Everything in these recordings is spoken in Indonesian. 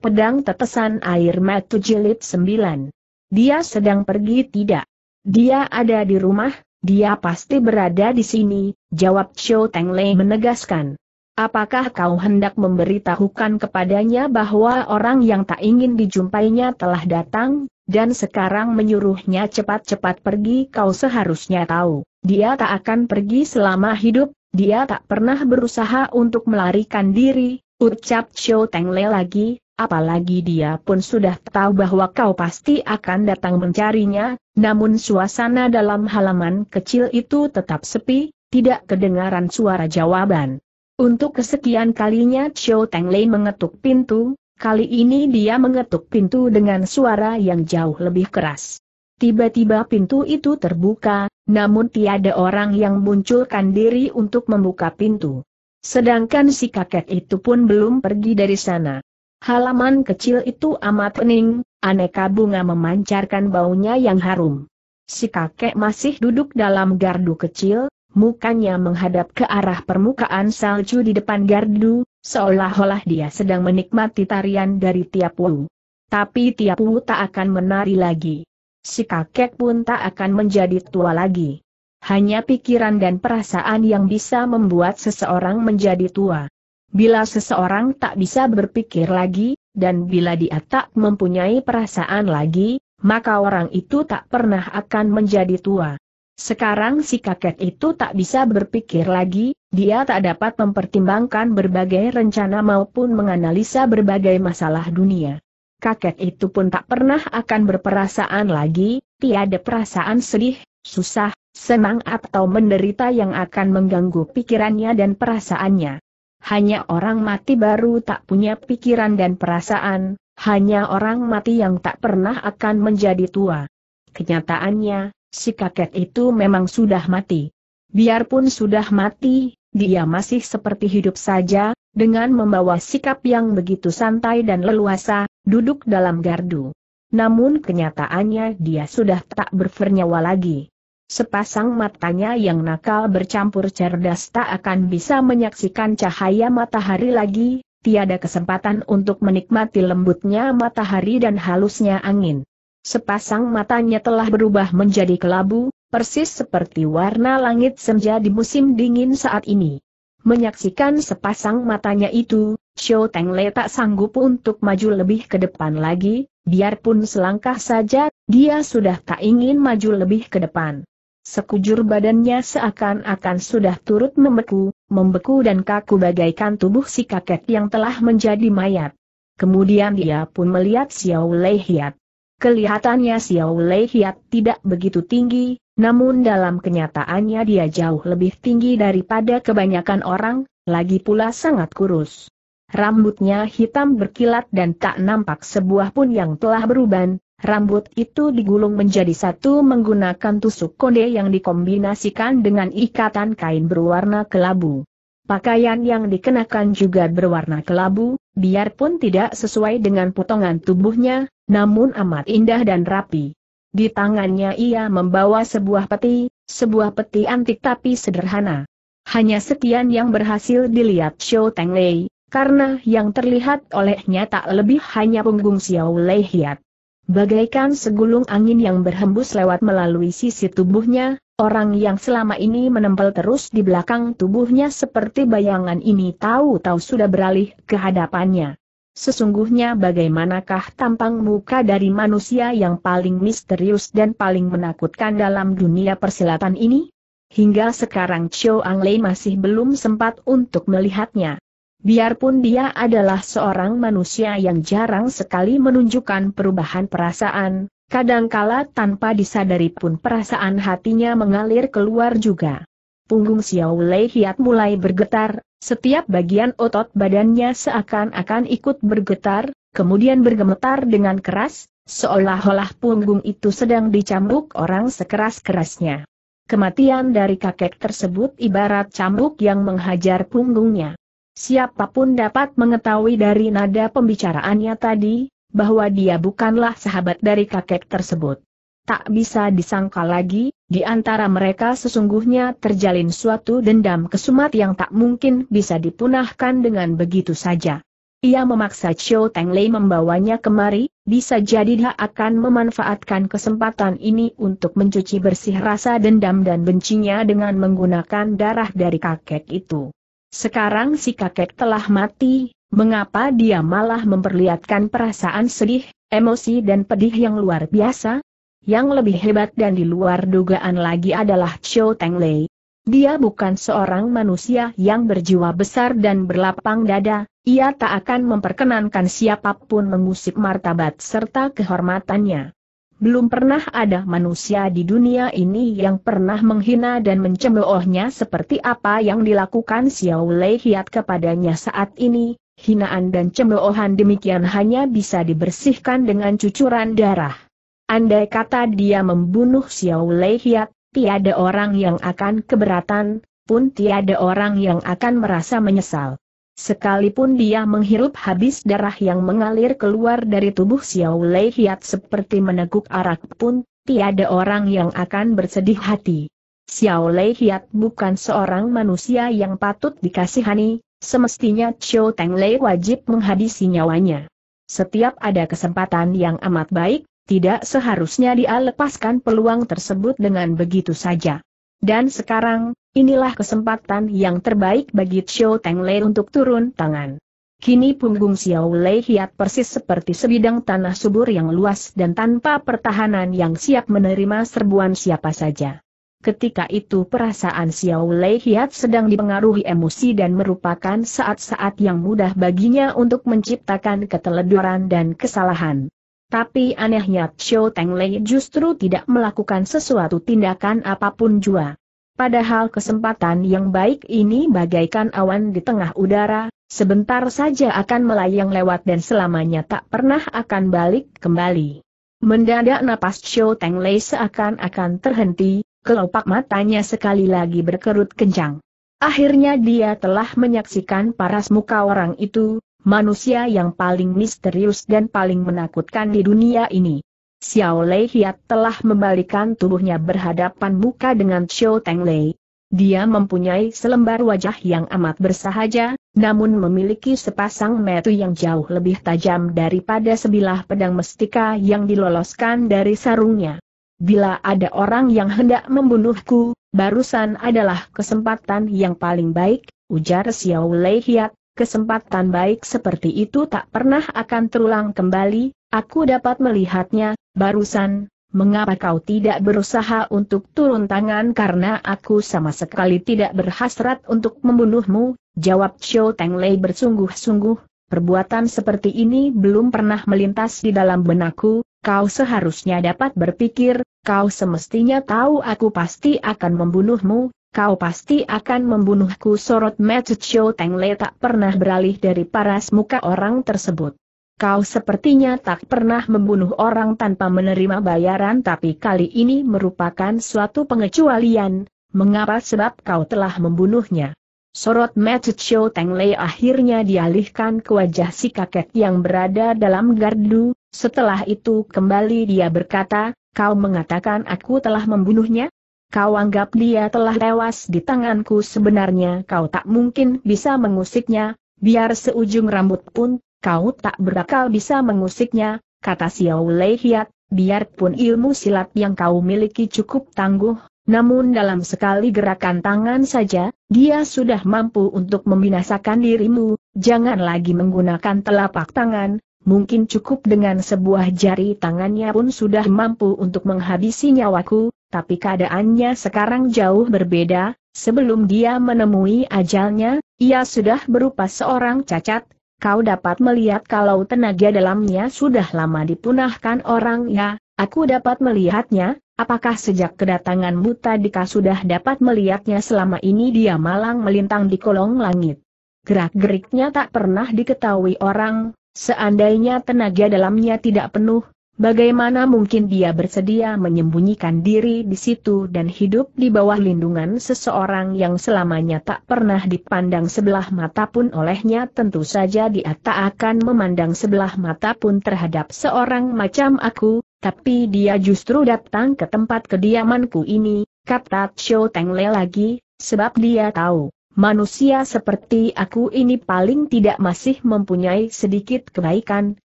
Pedang tetesan air mata jilid 9. Dia sedang pergi tidak? Dia ada di rumah, dia pasti berada di sini, jawab Xiao Lei menegaskan. Apakah kau hendak memberitahukan kepadanya bahwa orang yang tak ingin dijumpainya telah datang, dan sekarang menyuruhnya cepat-cepat pergi kau seharusnya tahu, dia tak akan pergi selama hidup, dia tak pernah berusaha untuk melarikan diri, ucap Xiao Lei lagi, apalagi dia pun sudah tahu bahwa kau pasti akan datang mencarinya, namun suasana dalam halaman kecil itu tetap sepi, tidak kedengaran suara jawaban. Untuk kesekian kalinya Chow Teng Lei mengetuk pintu, kali ini dia mengetuk pintu dengan suara yang jauh lebih keras. Tiba-tiba pintu itu terbuka, namun tiada orang yang munculkan diri untuk membuka pintu. Sedangkan si kakek itu pun belum pergi dari sana. Halaman kecil itu amat pening, aneka bunga memancarkan baunya yang harum. Si kakek masih duduk dalam gardu kecil, mukanya menghadap ke arah permukaan salju di depan gardu, seolah-olah dia sedang menikmati tarian dari tiap wu. Tapi tiap wu tak akan menari lagi. Si kakek pun tak akan menjadi tua lagi. Hanya pikiran dan perasaan yang bisa membuat seseorang menjadi tua. Bila seseorang tak bisa berpikir lagi, dan bila dia tak mempunyai perasaan lagi, maka orang itu tak pernah akan menjadi tua. Sekarang si kakek itu tak bisa berpikir lagi, dia tak dapat mempertimbangkan berbagai rencana maupun menganalisa berbagai masalah dunia. Kakek itu pun tak pernah akan berperasaan lagi, tiada perasaan sedih, susah, senang atau menderita yang akan mengganggu pikirannya dan perasaannya. Hanya orang mati baru tak punya pikiran dan perasaan, hanya orang mati yang tak pernah akan menjadi tua. Kenyataannya, si kakek itu memang sudah mati. Biarpun sudah mati, dia masih seperti hidup saja, dengan membawa sikap yang begitu santai dan leluasa, duduk dalam gardu. Namun kenyataannya dia sudah tak bernyawa lagi. Sepasang matanya yang nakal bercampur cerdas tak akan bisa menyaksikan cahaya matahari lagi, tiada kesempatan untuk menikmati lembutnya matahari dan halusnya angin. Sepasang matanya telah berubah menjadi kelabu, persis seperti warna langit senja di musim dingin saat ini. Menyaksikan sepasang matanya itu, Xiao Tengle tak sanggup untuk maju lebih ke depan lagi, biarpun selangkah saja, dia sudah tak ingin maju lebih ke depan sekujur badannya seakan-akan sudah turut membeku, membeku dan kaku bagaikan tubuh si kakek yang telah menjadi mayat. Kemudian dia pun melihat Xiao Lei Hiat. Kelihatannya Xiao Lei Hiat tidak begitu tinggi, namun dalam kenyataannya dia jauh lebih tinggi daripada kebanyakan orang, lagi pula sangat kurus. Rambutnya hitam berkilat dan tak nampak sebuah pun yang telah beruban, Rambut itu digulung menjadi satu menggunakan tusuk konde yang dikombinasikan dengan ikatan kain berwarna kelabu. Pakaian yang dikenakan juga berwarna kelabu, biarpun tidak sesuai dengan potongan tubuhnya, namun amat indah dan rapi. Di tangannya ia membawa sebuah peti, sebuah peti antik tapi sederhana. Hanya sekian yang berhasil dilihat Xiao Teng Lei, karena yang terlihat olehnya tak lebih hanya punggung Xiao Lei Hiat. Bagaikan segulung angin yang berhembus lewat melalui sisi tubuhnya, orang yang selama ini menempel terus di belakang tubuhnya seperti bayangan ini tahu-tahu sudah beralih ke hadapannya. Sesungguhnya bagaimanakah tampang muka dari manusia yang paling misterius dan paling menakutkan dalam dunia persilatan ini? Hingga sekarang Chou Ang Lei masih belum sempat untuk melihatnya. Biarpun dia adalah seorang manusia yang jarang sekali menunjukkan perubahan perasaan, kadangkala tanpa disadari pun perasaan hatinya mengalir keluar juga. Punggung Xiao Lei Hiat mulai bergetar, setiap bagian otot badannya seakan-akan ikut bergetar, kemudian bergemetar dengan keras, seolah-olah punggung itu sedang dicambuk orang sekeras-kerasnya. Kematian dari kakek tersebut ibarat cambuk yang menghajar punggungnya. Siapapun dapat mengetahui dari nada pembicaraannya tadi, bahwa dia bukanlah sahabat dari kakek tersebut. Tak bisa disangka lagi, di antara mereka sesungguhnya terjalin suatu dendam kesumat yang tak mungkin bisa dipunahkan dengan begitu saja. Ia memaksa Xiao Lei membawanya kemari, bisa jadi dia akan memanfaatkan kesempatan ini untuk mencuci bersih rasa dendam dan bencinya dengan menggunakan darah dari kakek itu. Sekarang si kakek telah mati, mengapa dia malah memperlihatkan perasaan sedih, emosi dan pedih yang luar biasa? Yang lebih hebat dan di luar dugaan lagi adalah Cho Teng Lei. Dia bukan seorang manusia yang berjiwa besar dan berlapang dada, ia tak akan memperkenankan siapapun mengusik martabat serta kehormatannya. Belum pernah ada manusia di dunia ini yang pernah menghina dan mencemoohnya seperti apa yang dilakukan Xiao Lei Hiat kepadanya saat ini, hinaan dan cemoohan demikian hanya bisa dibersihkan dengan cucuran darah. Andai kata dia membunuh Xiao Lei Hiat, tiada orang yang akan keberatan, pun tiada orang yang akan merasa menyesal. Sekalipun dia menghirup habis darah yang mengalir keluar dari tubuh Xiao Lei Hiat seperti meneguk arak pun, tiada orang yang akan bersedih hati. Xiao Lei Hiat bukan seorang manusia yang patut dikasihani, semestinya Xiao Teng Lei wajib menghabisi nyawanya. Setiap ada kesempatan yang amat baik, tidak seharusnya dia lepaskan peluang tersebut dengan begitu saja. Dan sekarang, inilah kesempatan yang terbaik bagi Chiu Teng Lei untuk turun tangan. Kini punggung Xiao Lei hiat persis seperti sebidang tanah subur yang luas dan tanpa pertahanan yang siap menerima serbuan siapa saja. Ketika itu perasaan Xiao Lei Hiat sedang dipengaruhi emosi dan merupakan saat-saat yang mudah baginya untuk menciptakan keteledoran dan kesalahan. Tapi anehnya Xiao Lei justru tidak melakukan sesuatu tindakan apapun jua. Padahal kesempatan yang baik ini bagaikan awan di tengah udara, sebentar saja akan melayang lewat dan selamanya tak pernah akan balik kembali. Mendadak napas Xiao Lei seakan-akan terhenti, kelopak matanya sekali lagi berkerut kencang. Akhirnya dia telah menyaksikan paras muka orang itu, manusia yang paling misterius dan paling menakutkan di dunia ini. Xiao Lei Hiat telah membalikan tubuhnya berhadapan muka dengan Xiao Teng Lei. Dia mempunyai selembar wajah yang amat bersahaja, namun memiliki sepasang metu yang jauh lebih tajam daripada sebilah pedang mestika yang diloloskan dari sarungnya. Bila ada orang yang hendak membunuhku, barusan adalah kesempatan yang paling baik, ujar Xiao Lei Hiat, kesempatan baik seperti itu tak pernah akan terulang kembali, aku dapat melihatnya, barusan, mengapa kau tidak berusaha untuk turun tangan karena aku sama sekali tidak berhasrat untuk membunuhmu, jawab Xiao Teng Lei bersungguh-sungguh, perbuatan seperti ini belum pernah melintas di dalam benakku, kau seharusnya dapat berpikir, kau semestinya tahu aku pasti akan membunuhmu, kau pasti akan membunuhku sorot Matthew Chow Teng tak pernah beralih dari paras muka orang tersebut. Kau sepertinya tak pernah membunuh orang tanpa menerima bayaran tapi kali ini merupakan suatu pengecualian, mengapa sebab kau telah membunuhnya. Sorot Matthew Chow Teng akhirnya dialihkan ke wajah si kakek yang berada dalam gardu, setelah itu kembali dia berkata, kau mengatakan aku telah membunuhnya? Kau anggap dia telah tewas di tanganku sebenarnya kau tak mungkin bisa mengusiknya, biar seujung rambut pun, kau tak berakal bisa mengusiknya, kata Xiao Lei Hiat, biarpun ilmu silat yang kau miliki cukup tangguh, namun dalam sekali gerakan tangan saja, dia sudah mampu untuk membinasakan dirimu, jangan lagi menggunakan telapak tangan, mungkin cukup dengan sebuah jari tangannya pun sudah mampu untuk menghabisi nyawaku, tapi keadaannya sekarang jauh berbeda, sebelum dia menemui ajalnya, ia sudah berupa seorang cacat, kau dapat melihat kalau tenaga dalamnya sudah lama dipunahkan orang ya. aku dapat melihatnya, apakah sejak kedatangan kedatanganmu dika sudah dapat melihatnya selama ini dia malang melintang di kolong langit. Gerak-geriknya tak pernah diketahui orang, Seandainya tenaga dalamnya tidak penuh, bagaimana mungkin dia bersedia menyembunyikan diri di situ dan hidup di bawah lindungan seseorang yang selamanya tak pernah dipandang sebelah mata pun olehnya tentu saja dia tak akan memandang sebelah mata pun terhadap seorang macam aku, tapi dia justru datang ke tempat kediamanku ini, kata Chou Teng Le lagi, sebab dia tahu manusia seperti aku ini paling tidak masih mempunyai sedikit kebaikan,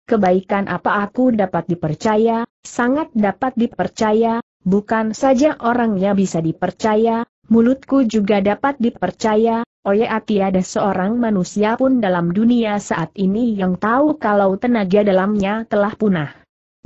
kebaikan apa aku dapat dipercaya, sangat dapat dipercaya, bukan saja orangnya bisa dipercaya, mulutku juga dapat dipercaya, oh ya tiada seorang manusia pun dalam dunia saat ini yang tahu kalau tenaga dalamnya telah punah.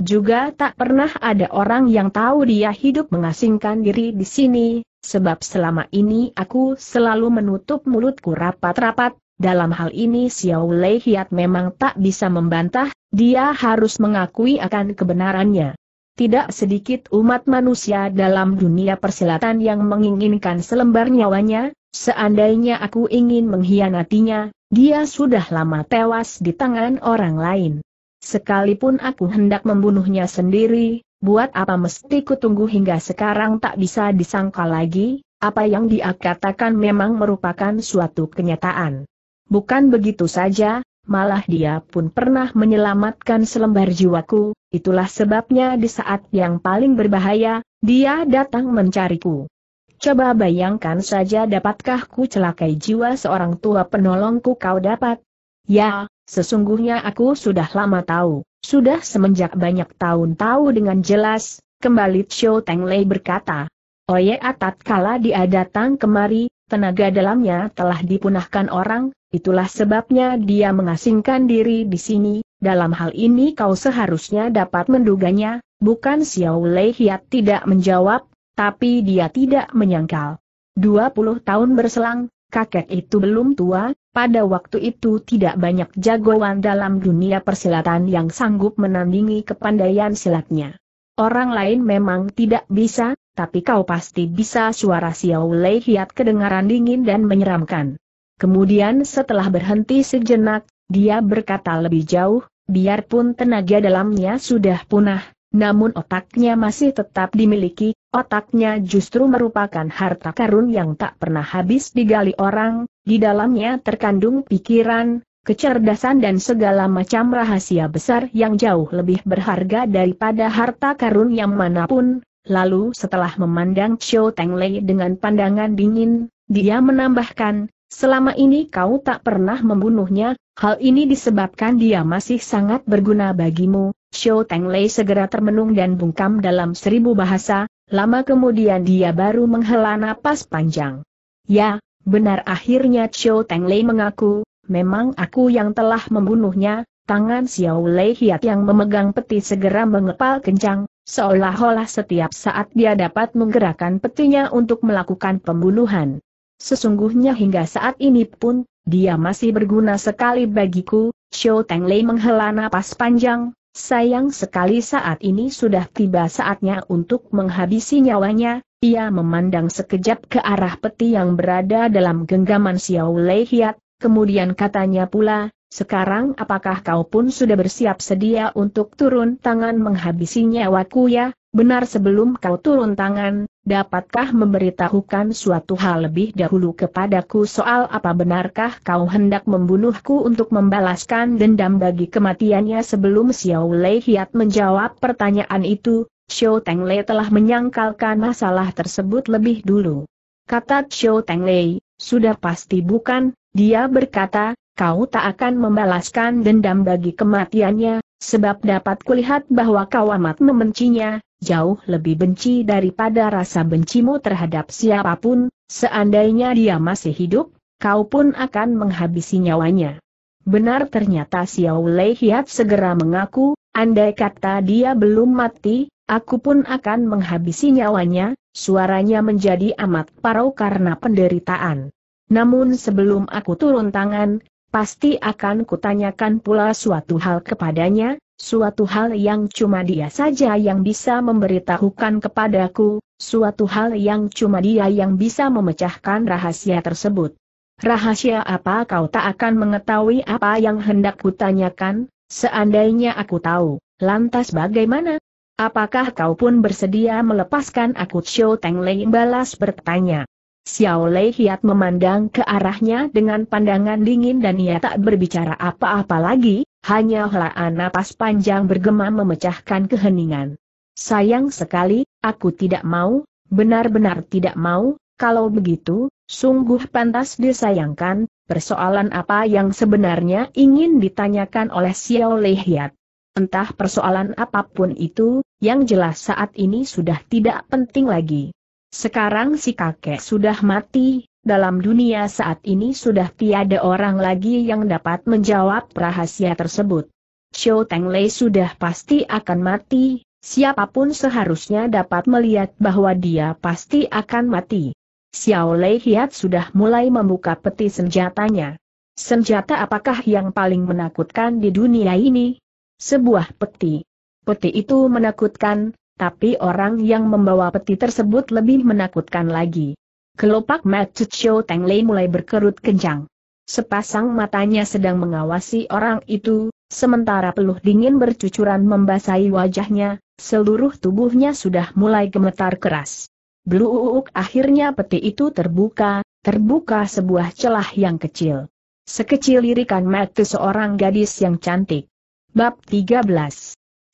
Juga tak pernah ada orang yang tahu dia hidup mengasingkan diri di sini, sebab selama ini aku selalu menutup mulutku rapat-rapat, dalam hal ini Xiao Lei Hiat memang tak bisa membantah, dia harus mengakui akan kebenarannya. Tidak sedikit umat manusia dalam dunia persilatan yang menginginkan selembar nyawanya, seandainya aku ingin mengkhianatinya, dia sudah lama tewas di tangan orang lain. Sekalipun aku hendak membunuhnya sendiri, buat apa mesti kutunggu hingga sekarang tak bisa disangka lagi, apa yang dia katakan memang merupakan suatu kenyataan. Bukan begitu saja, malah dia pun pernah menyelamatkan selembar jiwaku, itulah sebabnya di saat yang paling berbahaya, dia datang mencariku. Coba bayangkan saja dapatkah ku celakai jiwa seorang tua penolongku kau dapat? Ya, sesungguhnya aku sudah lama tahu. Sudah semenjak banyak tahun tahu dengan jelas, kembali Xiao Teng Lei berkata. Oye Atat kala dia datang kemari, tenaga dalamnya telah dipunahkan orang, itulah sebabnya dia mengasingkan diri di sini, dalam hal ini kau seharusnya dapat menduganya, bukan Xiao Lei Hiat tidak menjawab, tapi dia tidak menyangkal. 20 tahun berselang, kakek itu belum tua, pada waktu itu tidak banyak jagoan dalam dunia persilatan yang sanggup menandingi kepandaian silatnya. Orang lain memang tidak bisa, tapi kau pasti bisa suara Xiao Lei Hiat kedengaran dingin dan menyeramkan. Kemudian setelah berhenti sejenak, dia berkata lebih jauh, biarpun tenaga dalamnya sudah punah, namun otaknya masih tetap dimiliki, otaknya justru merupakan harta karun yang tak pernah habis digali orang, di dalamnya terkandung pikiran, kecerdasan dan segala macam rahasia besar yang jauh lebih berharga daripada harta karun yang manapun. Lalu setelah memandang Teng Lei dengan pandangan dingin, dia menambahkan, selama ini kau tak pernah membunuhnya, hal ini disebabkan dia masih sangat berguna bagimu, Xiao Teng Lei segera termenung dan bungkam dalam seribu bahasa, lama kemudian dia baru menghela napas panjang. Ya, benar akhirnya Xiao Teng Lei mengaku, memang aku yang telah membunuhnya, tangan Xiao Lei Hiat yang memegang peti segera mengepal kencang, seolah-olah setiap saat dia dapat menggerakkan petinya untuk melakukan pembunuhan. Sesungguhnya hingga saat ini pun, dia masih berguna sekali bagiku, Xiao Teng Lei menghela napas panjang, Sayang sekali saat ini sudah tiba saatnya untuk menghabisi nyawanya, ia memandang sekejap ke arah peti yang berada dalam genggaman Xiao Lei Hiat, kemudian katanya pula, sekarang apakah kau pun sudah bersiap sedia untuk turun tangan menghabisi nyawaku ya, benar sebelum kau turun tangan, dapatkah memberitahukan suatu hal lebih dahulu kepadaku soal apa benarkah kau hendak membunuhku untuk membalaskan dendam bagi kematiannya sebelum Xiao Lei Hiat menjawab pertanyaan itu, Xiao Teng Lei telah menyangkalkan masalah tersebut lebih dulu. Kata Xiao Teng Lei, sudah pasti bukan, dia berkata, kau tak akan membalaskan dendam bagi kematiannya, sebab dapat kulihat bahwa kau amat membencinya, jauh lebih benci daripada rasa bencimu terhadap siapapun, seandainya dia masih hidup, kau pun akan menghabisi nyawanya. Benar ternyata Xiao Lei Hiat segera mengaku, andai kata dia belum mati, aku pun akan menghabisi nyawanya, suaranya menjadi amat parau karena penderitaan. Namun sebelum aku turun tangan, pasti akan kutanyakan pula suatu hal kepadanya, suatu hal yang cuma dia saja yang bisa memberitahukan kepadaku, suatu hal yang cuma dia yang bisa memecahkan rahasia tersebut. Rahasia apa kau tak akan mengetahui apa yang hendak kutanyakan, seandainya aku tahu, lantas bagaimana? Apakah kau pun bersedia melepaskan aku Xiao Teng Lei balas bertanya. Xiao Lei Hiat memandang ke arahnya dengan pandangan dingin dan ia tak berbicara apa-apa lagi, hanya helaan napas panjang bergema memecahkan keheningan. Sayang sekali, aku tidak mau, benar-benar tidak mau, kalau begitu, sungguh pantas disayangkan, persoalan apa yang sebenarnya ingin ditanyakan oleh Xiao Lehiat. Entah persoalan apapun itu, yang jelas saat ini sudah tidak penting lagi. Sekarang si kakek sudah mati, dalam dunia saat ini sudah tiada orang lagi yang dapat menjawab rahasia tersebut. Xiao Lei sudah pasti akan mati, siapapun seharusnya dapat melihat bahwa dia pasti akan mati. Xiao Lei Hiat sudah mulai membuka peti senjatanya. Senjata apakah yang paling menakutkan di dunia ini? Sebuah peti. Peti itu menakutkan, tapi orang yang membawa peti tersebut lebih menakutkan lagi. Kelopak mata Chou Teng Lei mulai berkerut kencang. Sepasang matanya sedang mengawasi orang itu, sementara peluh dingin bercucuran membasahi wajahnya, seluruh tubuhnya sudah mulai gemetar keras. Bluuuk akhirnya peti itu terbuka, terbuka sebuah celah yang kecil. Sekecil lirikan mata seorang gadis yang cantik. Bab 13.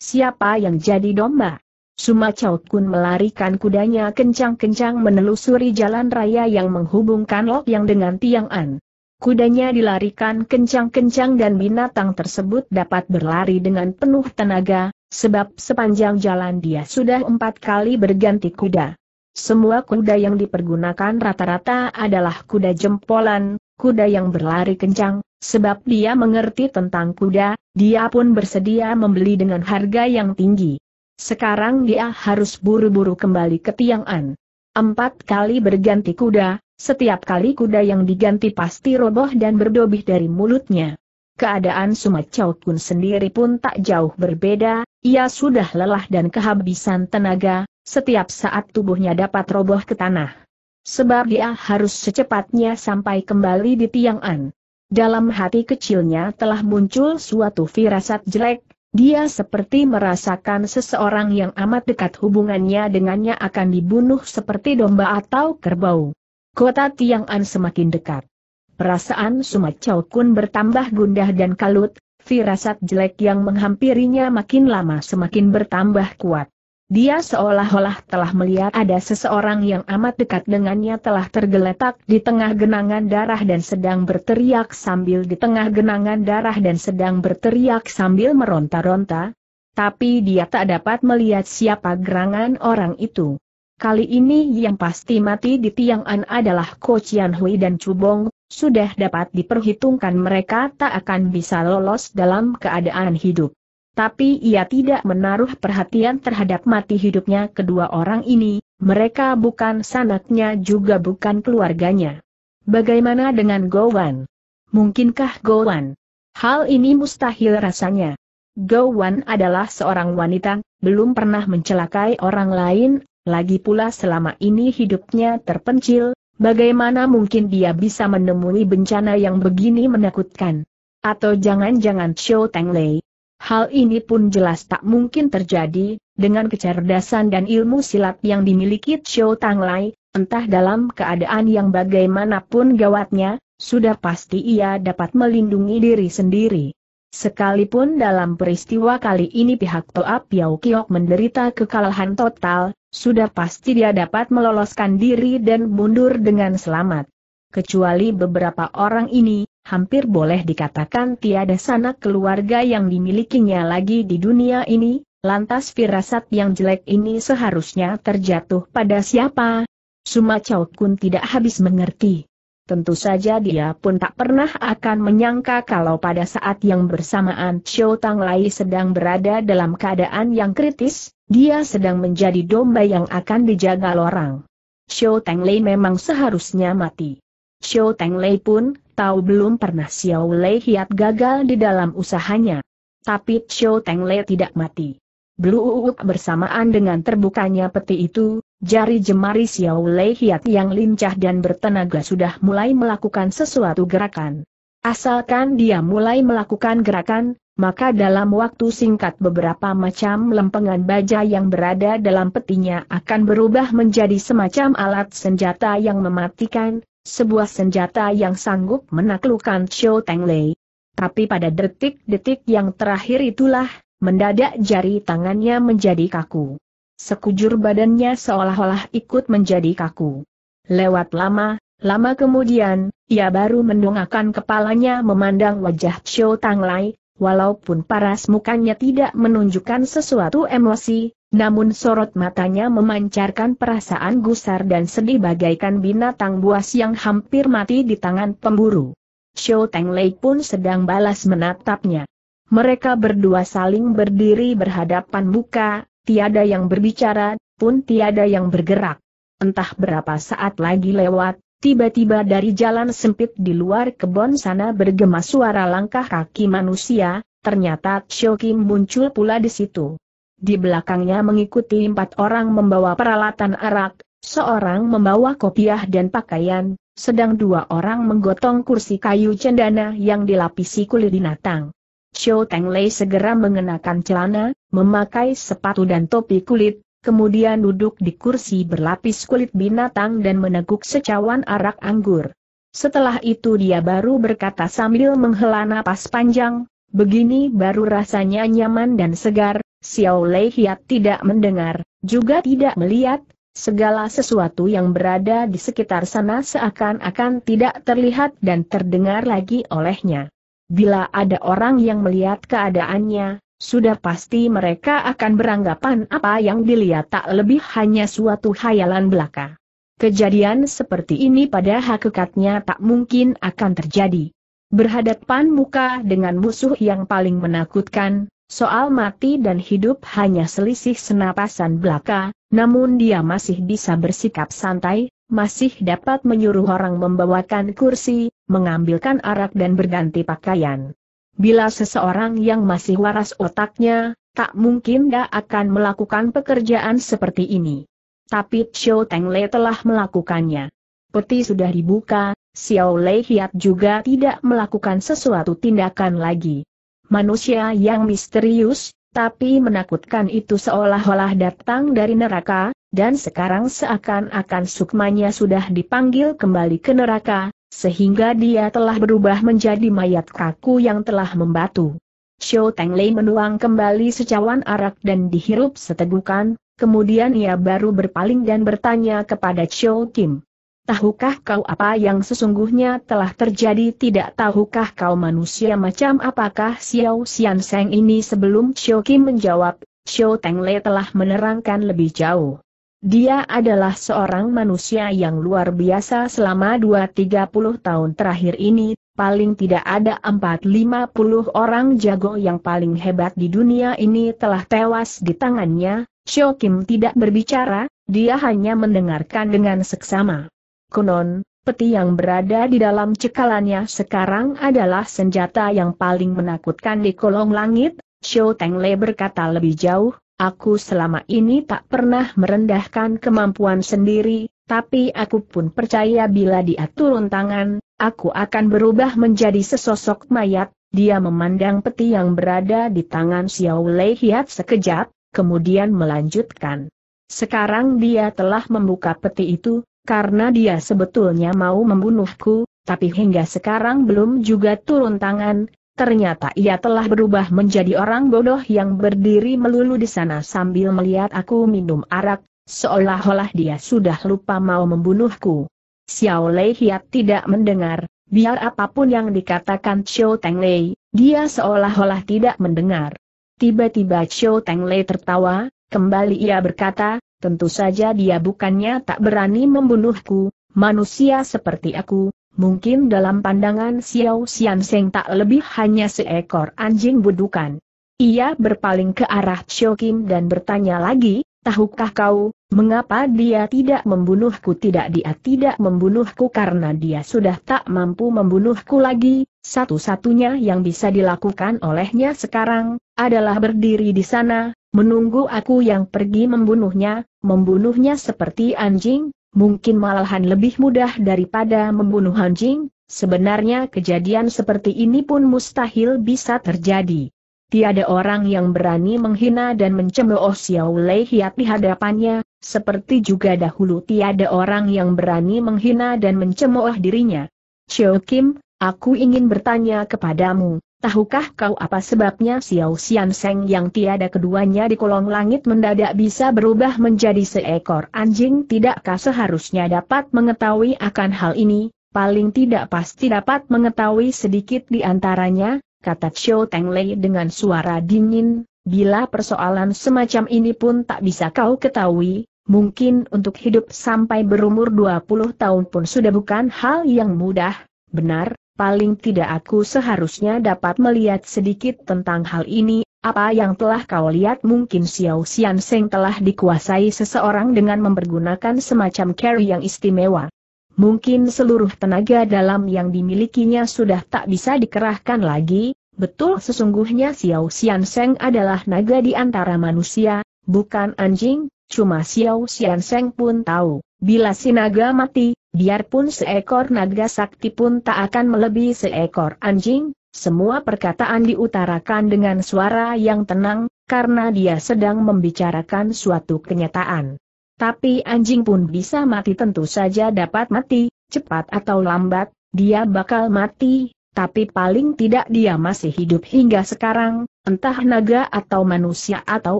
Siapa yang jadi domba? Suma Chow Kun melarikan kudanya kencang-kencang menelusuri jalan raya yang menghubungkan Lok Yang dengan Tiang An. Kudanya dilarikan kencang-kencang dan binatang tersebut dapat berlari dengan penuh tenaga, sebab sepanjang jalan dia sudah empat kali berganti kuda. Semua kuda yang dipergunakan rata-rata adalah kuda jempolan, kuda yang berlari kencang, sebab dia mengerti tentang kuda, dia pun bersedia membeli dengan harga yang tinggi. Sekarang dia harus buru-buru kembali ke Tiang'an. Empat kali berganti kuda, setiap kali kuda yang diganti pasti roboh dan berdobih dari mulutnya. Keadaan Sumacau Kun sendiri pun tak jauh berbeda, ia sudah lelah dan kehabisan tenaga, setiap saat tubuhnya dapat roboh ke tanah. Sebab dia harus secepatnya sampai kembali di Tiang'an. Dalam hati kecilnya telah muncul suatu firasat jelek, dia seperti merasakan seseorang yang amat dekat hubungannya dengannya akan dibunuh seperti domba atau kerbau. Kota Tiang'an semakin dekat. Perasaan Sumat Chow Kun bertambah gundah dan kalut, firasat jelek yang menghampirinya makin lama semakin bertambah kuat. Dia seolah-olah telah melihat ada seseorang yang amat dekat dengannya telah tergeletak di tengah genangan darah dan sedang berteriak sambil di tengah genangan darah dan sedang berteriak sambil meronta-ronta. Tapi dia tak dapat melihat siapa gerangan orang itu. Kali ini yang pasti mati di Tiang An adalah Ko Chian Hui dan Cubong, sudah dapat diperhitungkan mereka tak akan bisa lolos dalam keadaan hidup. Tapi ia tidak menaruh perhatian terhadap mati hidupnya kedua orang ini, mereka bukan sanaknya juga bukan keluarganya. Bagaimana dengan Gowan? Mungkinkah Gowan? Hal ini mustahil rasanya. Gowan adalah seorang wanita, belum pernah mencelakai orang lain, lagi pula selama ini hidupnya terpencil, bagaimana mungkin dia bisa menemui bencana yang begini menakutkan? Atau jangan-jangan Xiao Teng Lei, Hal ini pun jelas tak mungkin terjadi, dengan kecerdasan dan ilmu silat yang dimiliki Xiao Tanglai, entah dalam keadaan yang bagaimanapun gawatnya, sudah pasti ia dapat melindungi diri sendiri. Sekalipun dalam peristiwa kali ini pihak Toa Piao Kiok menderita kekalahan total, sudah pasti dia dapat meloloskan diri dan mundur dengan selamat. Kecuali beberapa orang ini, hampir boleh dikatakan tiada sanak keluarga yang dimilikinya lagi di dunia ini, lantas firasat yang jelek ini seharusnya terjatuh pada siapa? Suma Chow Kun tidak habis mengerti. Tentu saja dia pun tak pernah akan menyangka kalau pada saat yang bersamaan Xiao Tang Lai sedang berada dalam keadaan yang kritis, dia sedang menjadi domba yang akan dijaga orang. Xiao Tang Lai memang seharusnya mati. Xiao Tang Lai pun tahu belum pernah Xiao Lei Hiat gagal di dalam usahanya. Tapi Xiao Teng Lei tidak mati. Blue Uuk bersamaan dengan terbukanya peti itu, jari jemari Xiao Lei Hiat yang lincah dan bertenaga sudah mulai melakukan sesuatu gerakan. Asalkan dia mulai melakukan gerakan, maka dalam waktu singkat beberapa macam lempengan baja yang berada dalam petinya akan berubah menjadi semacam alat senjata yang mematikan, sebuah senjata yang sanggup menaklukkan Xiao Teng Lei. Tapi pada detik-detik yang terakhir itulah, mendadak jari tangannya menjadi kaku. Sekujur badannya seolah-olah ikut menjadi kaku. Lewat lama, lama kemudian, ia baru mendongakkan kepalanya memandang wajah Xiao Tang Lei, walaupun paras mukanya tidak menunjukkan sesuatu emosi, namun sorot matanya memancarkan perasaan gusar dan sedih bagaikan binatang buas yang hampir mati di tangan pemburu. Xiao Teng pun sedang balas menatapnya. Mereka berdua saling berdiri berhadapan muka, tiada yang berbicara, pun tiada yang bergerak. Entah berapa saat lagi lewat, tiba-tiba dari jalan sempit di luar kebon sana bergema suara langkah kaki manusia, ternyata Xiao Kim muncul pula di situ. Di belakangnya mengikuti empat orang membawa peralatan arak, seorang membawa kopiah dan pakaian, sedang dua orang menggotong kursi kayu cendana yang dilapisi kulit binatang. Xiao Lei segera mengenakan celana, memakai sepatu dan topi kulit, kemudian duduk di kursi berlapis kulit binatang dan meneguk secawan arak anggur. Setelah itu dia baru berkata sambil menghela napas panjang, begini baru rasanya nyaman dan segar, Xiao Lei Hiat tidak mendengar, juga tidak melihat, segala sesuatu yang berada di sekitar sana seakan-akan tidak terlihat dan terdengar lagi olehnya. Bila ada orang yang melihat keadaannya, sudah pasti mereka akan beranggapan apa yang dilihat tak lebih hanya suatu hayalan belaka. Kejadian seperti ini pada hakikatnya tak mungkin akan terjadi. Berhadapan muka dengan musuh yang paling menakutkan, Soal mati dan hidup hanya selisih senapasan belaka, namun dia masih bisa bersikap santai, masih dapat menyuruh orang membawakan kursi, mengambilkan arak dan berganti pakaian. Bila seseorang yang masih waras otaknya, tak mungkin dia akan melakukan pekerjaan seperti ini. Tapi Xiao Tengle telah melakukannya. Peti sudah dibuka, Xiao Lei Hiat juga tidak melakukan sesuatu tindakan lagi. Manusia yang misterius, tapi menakutkan itu seolah-olah datang dari neraka, dan sekarang seakan-akan sukmanya sudah dipanggil kembali ke neraka, sehingga dia telah berubah menjadi mayat kaku yang telah membatu. Xiao Lei menuang kembali secawan arak dan dihirup setegukan, kemudian ia baru berpaling dan bertanya kepada Xiao Kim. Tahukah kau apa yang sesungguhnya telah terjadi? Tidak tahukah kau manusia macam apakah Xiao Xian Seng ini sebelum Xiao Kim menjawab, Xiao Teng Le telah menerangkan lebih jauh. Dia adalah seorang manusia yang luar biasa selama 2-30 tahun terakhir ini, paling tidak ada 4-50 orang jago yang paling hebat di dunia ini telah tewas di tangannya, Xiao Kim tidak berbicara, dia hanya mendengarkan dengan seksama. Konon, peti yang berada di dalam cekalannya sekarang adalah senjata yang paling menakutkan di kolong langit, Xiao Tengle berkata lebih jauh, aku selama ini tak pernah merendahkan kemampuan sendiri, tapi aku pun percaya bila dia turun tangan, aku akan berubah menjadi sesosok mayat, dia memandang peti yang berada di tangan Xiao Lei Hiat sekejap, kemudian melanjutkan. Sekarang dia telah membuka peti itu, karena dia sebetulnya mau membunuhku, tapi hingga sekarang belum juga turun tangan, ternyata ia telah berubah menjadi orang bodoh yang berdiri melulu di sana sambil melihat aku minum arak, seolah-olah dia sudah lupa mau membunuhku. Xiao Lei Hiat tidak mendengar, biar apapun yang dikatakan Xiao Teng Lei, dia seolah-olah tidak mendengar. Tiba-tiba Xiao Teng Lei tertawa, kembali ia berkata, tentu saja dia bukannya tak berani membunuhku, manusia seperti aku, mungkin dalam pandangan Xiao Xian Seng tak lebih hanya seekor anjing budukan. Ia berpaling ke arah Xiao Kim dan bertanya lagi, tahukah kau, mengapa dia tidak membunuhku tidak dia tidak membunuhku karena dia sudah tak mampu membunuhku lagi, satu-satunya yang bisa dilakukan olehnya sekarang, adalah berdiri di sana, menunggu aku yang pergi membunuhnya, membunuhnya seperti anjing, mungkin malahan lebih mudah daripada membunuh anjing, sebenarnya kejadian seperti ini pun mustahil bisa terjadi. Tiada orang yang berani menghina dan mencemooh Xiao Lei Hiat di hadapannya, seperti juga dahulu tiada orang yang berani menghina dan mencemooh dirinya. Xiao Kim, aku ingin bertanya kepadamu, Tahukah kau apa sebabnya Xiao Xian Seng yang tiada keduanya di kolong langit mendadak bisa berubah menjadi seekor anjing? Tidakkah seharusnya dapat mengetahui akan hal ini? Paling tidak pasti dapat mengetahui sedikit di antaranya, kata Xiao Lei dengan suara dingin. Bila persoalan semacam ini pun tak bisa kau ketahui, mungkin untuk hidup sampai berumur 20 tahun pun sudah bukan hal yang mudah, benar, paling tidak aku seharusnya dapat melihat sedikit tentang hal ini, apa yang telah kau lihat mungkin Xiao Xian Seng telah dikuasai seseorang dengan mempergunakan semacam carry yang istimewa. Mungkin seluruh tenaga dalam yang dimilikinya sudah tak bisa dikerahkan lagi, betul sesungguhnya Xiao Xian Seng adalah naga di antara manusia, bukan anjing, cuma Xiao Xian Seng pun tahu, bila si naga mati, biarpun seekor naga sakti pun tak akan melebihi seekor anjing, semua perkataan diutarakan dengan suara yang tenang, karena dia sedang membicarakan suatu kenyataan. Tapi anjing pun bisa mati tentu saja dapat mati, cepat atau lambat, dia bakal mati, tapi paling tidak dia masih hidup hingga sekarang, entah naga atau manusia atau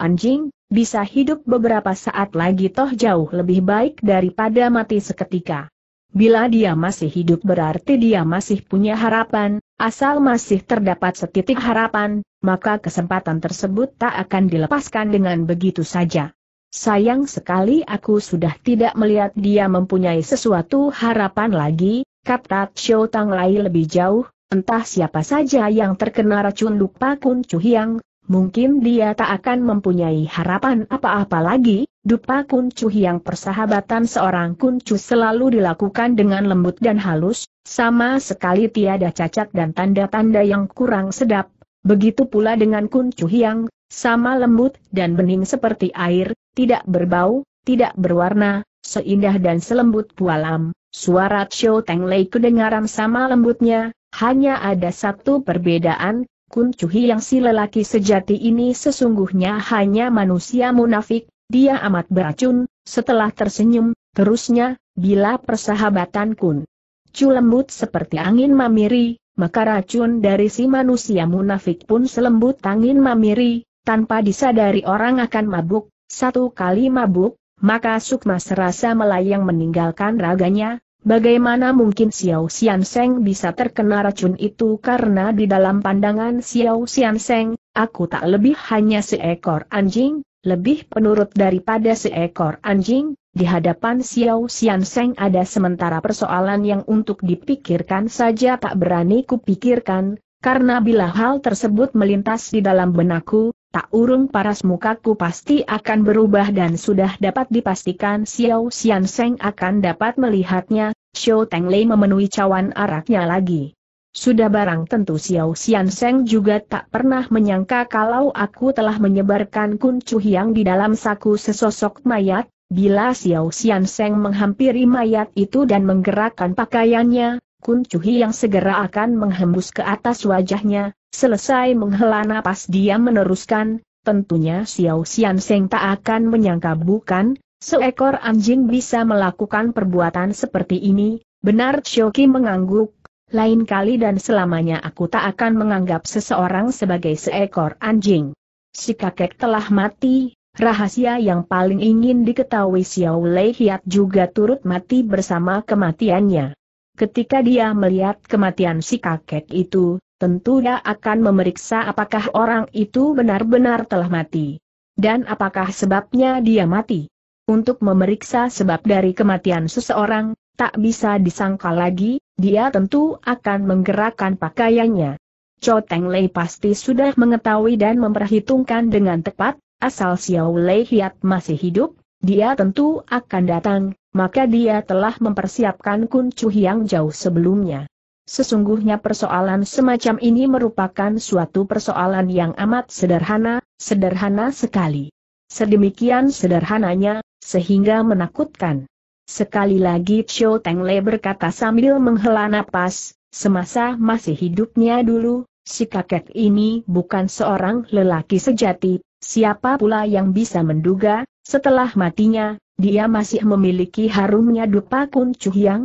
anjing, bisa hidup beberapa saat lagi toh jauh lebih baik daripada mati seketika. Bila dia masih hidup berarti dia masih punya harapan, asal masih terdapat setitik harapan, maka kesempatan tersebut tak akan dilepaskan dengan begitu saja. Sayang sekali aku sudah tidak melihat dia mempunyai sesuatu harapan lagi, kata Xiao Lai lebih jauh, entah siapa saja yang terkena racun lupa Kun Chu Hiang, mungkin dia tak akan mempunyai harapan apa-apa lagi. Dupa kuncu yang persahabatan seorang kuncu selalu dilakukan dengan lembut dan halus, sama sekali tiada cacat dan tanda-tanda yang kurang sedap. Begitu pula dengan kuncu yang sama lembut dan bening seperti air, tidak berbau, tidak berwarna, seindah dan selembut pualam. Suara Xiao Teng Lei kedengaran sama lembutnya, hanya ada satu perbedaan, Kun Chuhi yang si lelaki sejati ini sesungguhnya hanya manusia munafik, dia amat beracun, setelah tersenyum, terusnya, bila persahabatan Kun Chu lembut seperti angin mamiri, maka racun dari si manusia munafik pun selembut angin mamiri, tanpa disadari orang akan mabuk, satu kali mabuk, maka sukma serasa melayang meninggalkan raganya, Bagaimana mungkin Xiao Xian Seng bisa terkena racun itu karena di dalam pandangan Xiao Xian Seng, aku tak lebih hanya seekor anjing, lebih penurut daripada seekor anjing, di hadapan Xiao Xian Seng ada sementara persoalan yang untuk dipikirkan saja tak berani kupikirkan, karena bila hal tersebut melintas di dalam benakku, tak urung paras mukaku pasti akan berubah dan sudah dapat dipastikan Xiao Xian Seng akan dapat melihatnya, Xiao Teng Lei memenuhi cawan araknya lagi. Sudah barang tentu Xiao Xian Seng juga tak pernah menyangka kalau aku telah menyebarkan kuncu yang di dalam saku sesosok mayat, bila Xiao Xian Seng menghampiri mayat itu dan menggerakkan pakaiannya, kuncu yang segera akan menghembus ke atas wajahnya, Selesai menghela napas dia meneruskan, tentunya Xiao Xian Seng tak akan menyangka bukan, seekor anjing bisa melakukan perbuatan seperti ini, benar Qi mengangguk, lain kali dan selamanya aku tak akan menganggap seseorang sebagai seekor anjing. Si kakek telah mati, rahasia yang paling ingin diketahui Xiao Lei Hiat juga turut mati bersama kematiannya. Ketika dia melihat kematian si kakek itu, Tentu dia akan memeriksa apakah orang itu benar-benar telah mati. Dan apakah sebabnya dia mati. Untuk memeriksa sebab dari kematian seseorang, tak bisa disangka lagi, dia tentu akan menggerakkan pakaiannya. Cho Teng Lei pasti sudah mengetahui dan memperhitungkan dengan tepat, asal Xiao Lei Hiat masih hidup, dia tentu akan datang, maka dia telah mempersiapkan kuncu yang jauh sebelumnya. Sesungguhnya persoalan semacam ini merupakan suatu persoalan yang amat sederhana, sederhana sekali. Sedemikian sederhananya, sehingga menakutkan. Sekali lagi Teng Le berkata sambil menghela napas, semasa masih hidupnya dulu, si kakek ini bukan seorang lelaki sejati, siapa pula yang bisa menduga, setelah matinya, dia masih memiliki harumnya dupa kuncuh yang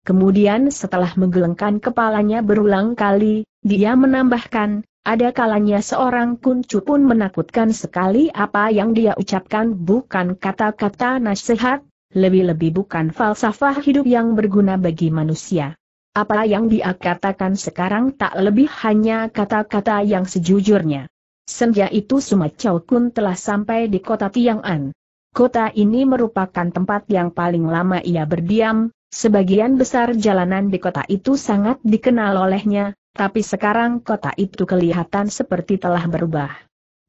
Kemudian setelah menggelengkan kepalanya berulang kali, dia menambahkan, ada kalanya seorang kuncu pun menakutkan sekali apa yang dia ucapkan bukan kata-kata nasihat, lebih-lebih bukan falsafah hidup yang berguna bagi manusia. Apa yang dia katakan sekarang tak lebih hanya kata-kata yang sejujurnya. Senja itu Sumacau Kun telah sampai di kota Tiang'an. Kota ini merupakan tempat yang paling lama ia berdiam, Sebagian besar jalanan di kota itu sangat dikenal olehnya, tapi sekarang kota itu kelihatan seperti telah berubah.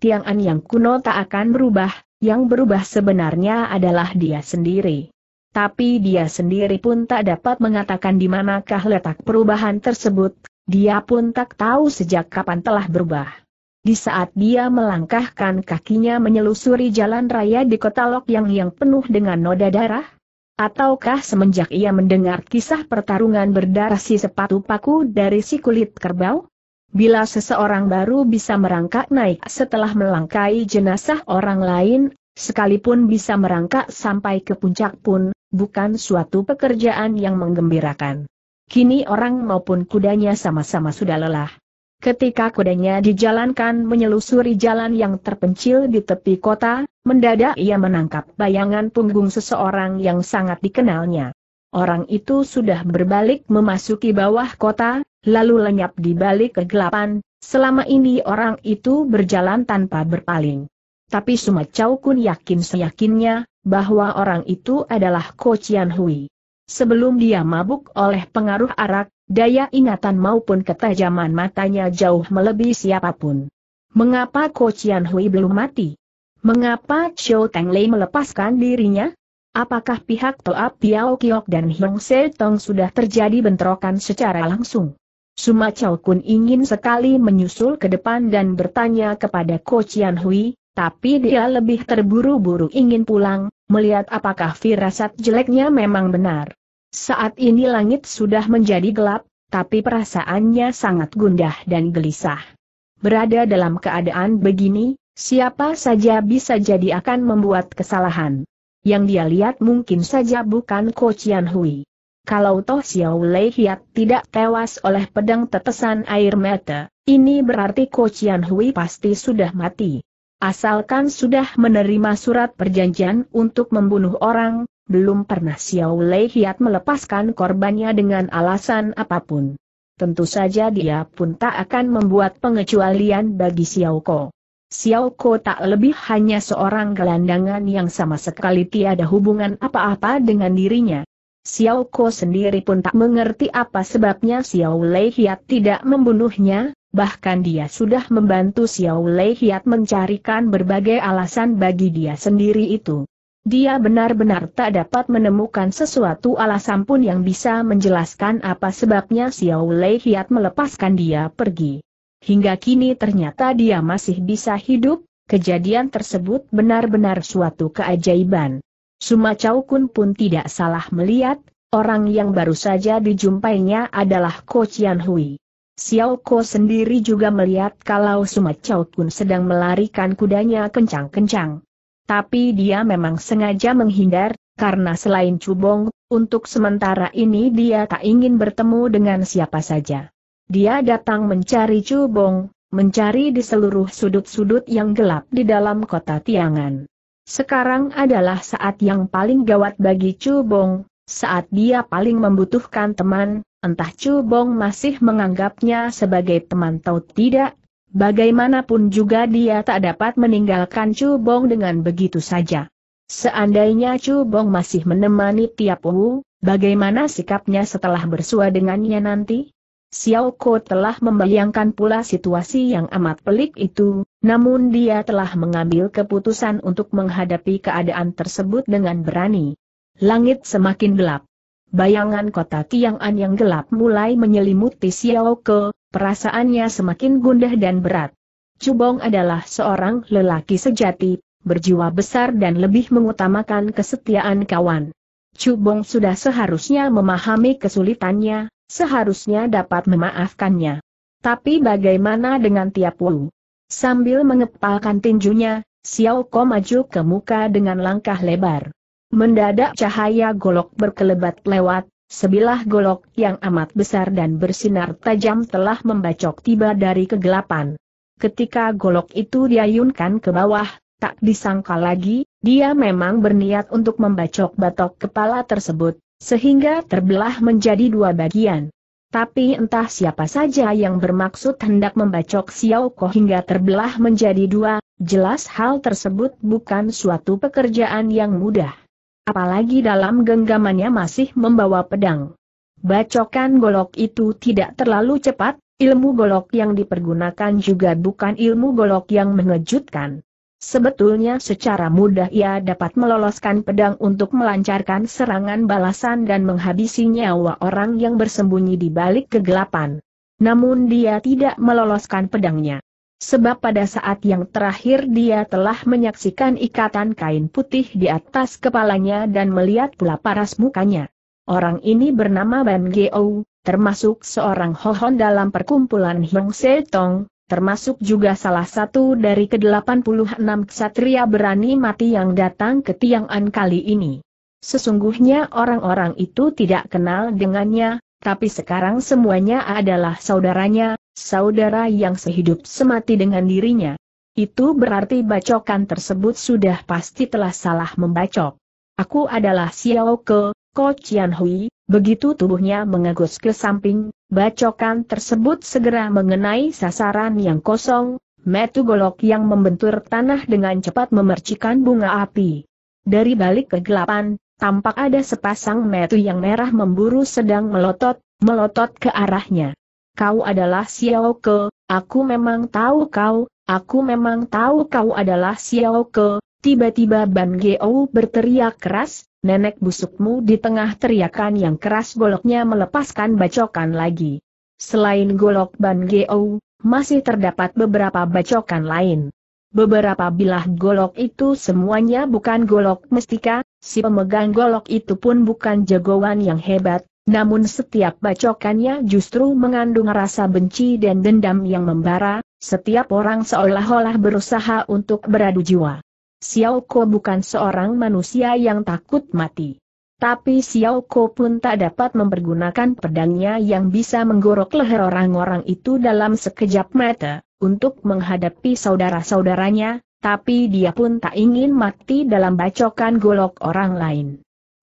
Tiangan yang kuno tak akan berubah, yang berubah sebenarnya adalah dia sendiri. Tapi dia sendiri pun tak dapat mengatakan di manakah letak perubahan tersebut, dia pun tak tahu sejak kapan telah berubah. Di saat dia melangkahkan kakinya menyelusuri jalan raya di kota Lok yang yang penuh dengan noda darah, Ataukah semenjak ia mendengar kisah pertarungan berdarah si sepatu paku dari si kulit kerbau? Bila seseorang baru bisa merangkak naik setelah melangkai jenazah orang lain, sekalipun bisa merangkak sampai ke puncak pun, bukan suatu pekerjaan yang menggembirakan. Kini orang maupun kudanya sama-sama sudah lelah. Ketika kudanya dijalankan menyelusuri jalan yang terpencil di tepi kota, mendadak ia menangkap bayangan punggung seseorang yang sangat dikenalnya. Orang itu sudah berbalik memasuki bawah kota, lalu lenyap di balik kegelapan, selama ini orang itu berjalan tanpa berpaling. Tapi Chow Kun yakin seyakinnya, bahwa orang itu adalah Ko Chian Hui. Sebelum dia mabuk oleh pengaruh arak, Daya ingatan maupun ketajaman matanya jauh melebihi siapapun. Mengapa Ko Chian Hui belum mati? Mengapa Xiao Teng Lei melepaskan dirinya? Apakah pihak Toa Piao Kiok dan Hong Se Tong sudah terjadi bentrokan secara langsung? Suma Chow Kun ingin sekali menyusul ke depan dan bertanya kepada Ko Chian Hui, tapi dia lebih terburu-buru ingin pulang, melihat apakah firasat jeleknya memang benar. Saat ini langit sudah menjadi gelap, tapi perasaannya sangat gundah dan gelisah. Berada dalam keadaan begini, siapa saja bisa jadi akan membuat kesalahan. Yang dia lihat mungkin saja bukan Ko Chian Hui. Kalau Toh Xiao Lei Hiat tidak tewas oleh pedang tetesan air mata, ini berarti Ko Chian Hui pasti sudah mati. Asalkan sudah menerima surat perjanjian untuk membunuh orang, belum pernah Xiao Lei Hiat melepaskan korbannya dengan alasan apapun. Tentu saja dia pun tak akan membuat pengecualian bagi Xiao Ko. Xiao Ko tak lebih hanya seorang gelandangan yang sama sekali tiada hubungan apa-apa dengan dirinya. Xiao Ko sendiri pun tak mengerti apa sebabnya Xiao Lei Hiat tidak membunuhnya, bahkan dia sudah membantu Xiao Lei Hiat mencarikan berbagai alasan bagi dia sendiri itu. Dia benar-benar tak dapat menemukan sesuatu alasan pun yang bisa menjelaskan apa sebabnya Xiao Lei Hiat melepaskan dia pergi. Hingga kini ternyata dia masih bisa hidup, kejadian tersebut benar-benar suatu keajaiban. Suma Chau Kun pun tidak salah melihat, orang yang baru saja dijumpainya adalah Ko Chian Hui. Xiao Ko sendiri juga melihat kalau Suma Chau Kun sedang melarikan kudanya kencang-kencang. Tapi dia memang sengaja menghindar, karena selain Cubong, untuk sementara ini dia tak ingin bertemu dengan siapa saja. Dia datang mencari Cubong, mencari di seluruh sudut-sudut yang gelap di dalam kota Tiangan. Sekarang adalah saat yang paling gawat bagi Cubong, saat dia paling membutuhkan teman, entah Cubong masih menganggapnya sebagai teman atau tidak, Bagaimanapun juga dia tak dapat meninggalkan Chu Bong dengan begitu saja. Seandainya Chu Bong masih menemani Tiap Wu, bagaimana sikapnya setelah bersua dengannya nanti? Xiao Ko telah membayangkan pula situasi yang amat pelik itu, namun dia telah mengambil keputusan untuk menghadapi keadaan tersebut dengan berani. Langit semakin gelap. Bayangan kota Tiang'an yang gelap mulai menyelimuti Xiao Ko, perasaannya semakin gundah dan berat. Cubong adalah seorang lelaki sejati, berjiwa besar dan lebih mengutamakan kesetiaan kawan. Cubong sudah seharusnya memahami kesulitannya, seharusnya dapat memaafkannya. Tapi bagaimana dengan Tiap Wu? Sambil mengepalkan tinjunya, Xiao Ko maju ke muka dengan langkah lebar. Mendadak cahaya golok berkelebat lewat, Sebilah golok yang amat besar dan bersinar tajam telah membacok tiba dari kegelapan. Ketika golok itu diayunkan ke bawah, tak disangka lagi, dia memang berniat untuk membacok batok kepala tersebut, sehingga terbelah menjadi dua bagian. Tapi entah siapa saja yang bermaksud hendak membacok Xiao Ko hingga terbelah menjadi dua, jelas hal tersebut bukan suatu pekerjaan yang mudah. Apalagi dalam genggamannya masih membawa pedang. Bacokan golok itu tidak terlalu cepat, ilmu golok yang dipergunakan juga bukan ilmu golok yang mengejutkan. Sebetulnya secara mudah ia dapat meloloskan pedang untuk melancarkan serangan balasan dan menghabisi nyawa orang yang bersembunyi di balik kegelapan. Namun dia tidak meloloskan pedangnya sebab pada saat yang terakhir dia telah menyaksikan ikatan kain putih di atas kepalanya dan melihat pula paras mukanya. Orang ini bernama Ban Geo, termasuk seorang hohon dalam perkumpulan Hyong Se Tong, termasuk juga salah satu dari ke-86 ksatria berani mati yang datang ke Tiang An kali ini. Sesungguhnya orang-orang itu tidak kenal dengannya, tapi sekarang semuanya adalah saudaranya, saudara yang sehidup semati dengan dirinya. Itu berarti bacokan tersebut sudah pasti telah salah membacok. Aku adalah Xiao Ke, Ko Qian Hui, begitu tubuhnya mengegus ke samping, bacokan tersebut segera mengenai sasaran yang kosong, metu golok yang membentur tanah dengan cepat memercikan bunga api. Dari balik kegelapan, tampak ada sepasang metu yang merah memburu sedang melotot, melotot ke arahnya kau adalah Xiao Ke, aku memang tahu kau, aku memang tahu kau adalah Xiao Ke. Tiba-tiba Ban Geo berteriak keras, nenek busukmu di tengah teriakan yang keras goloknya melepaskan bacokan lagi. Selain golok Ban Geo, masih terdapat beberapa bacokan lain. Beberapa bilah golok itu semuanya bukan golok mestika, si pemegang golok itu pun bukan jagoan yang hebat, namun setiap bacokannya justru mengandung rasa benci dan dendam yang membara, setiap orang seolah-olah berusaha untuk beradu jiwa. Xiao Ko bukan seorang manusia yang takut mati. Tapi Xiao Ko pun tak dapat mempergunakan pedangnya yang bisa menggorok leher orang-orang itu dalam sekejap mata, untuk menghadapi saudara-saudaranya, tapi dia pun tak ingin mati dalam bacokan golok orang lain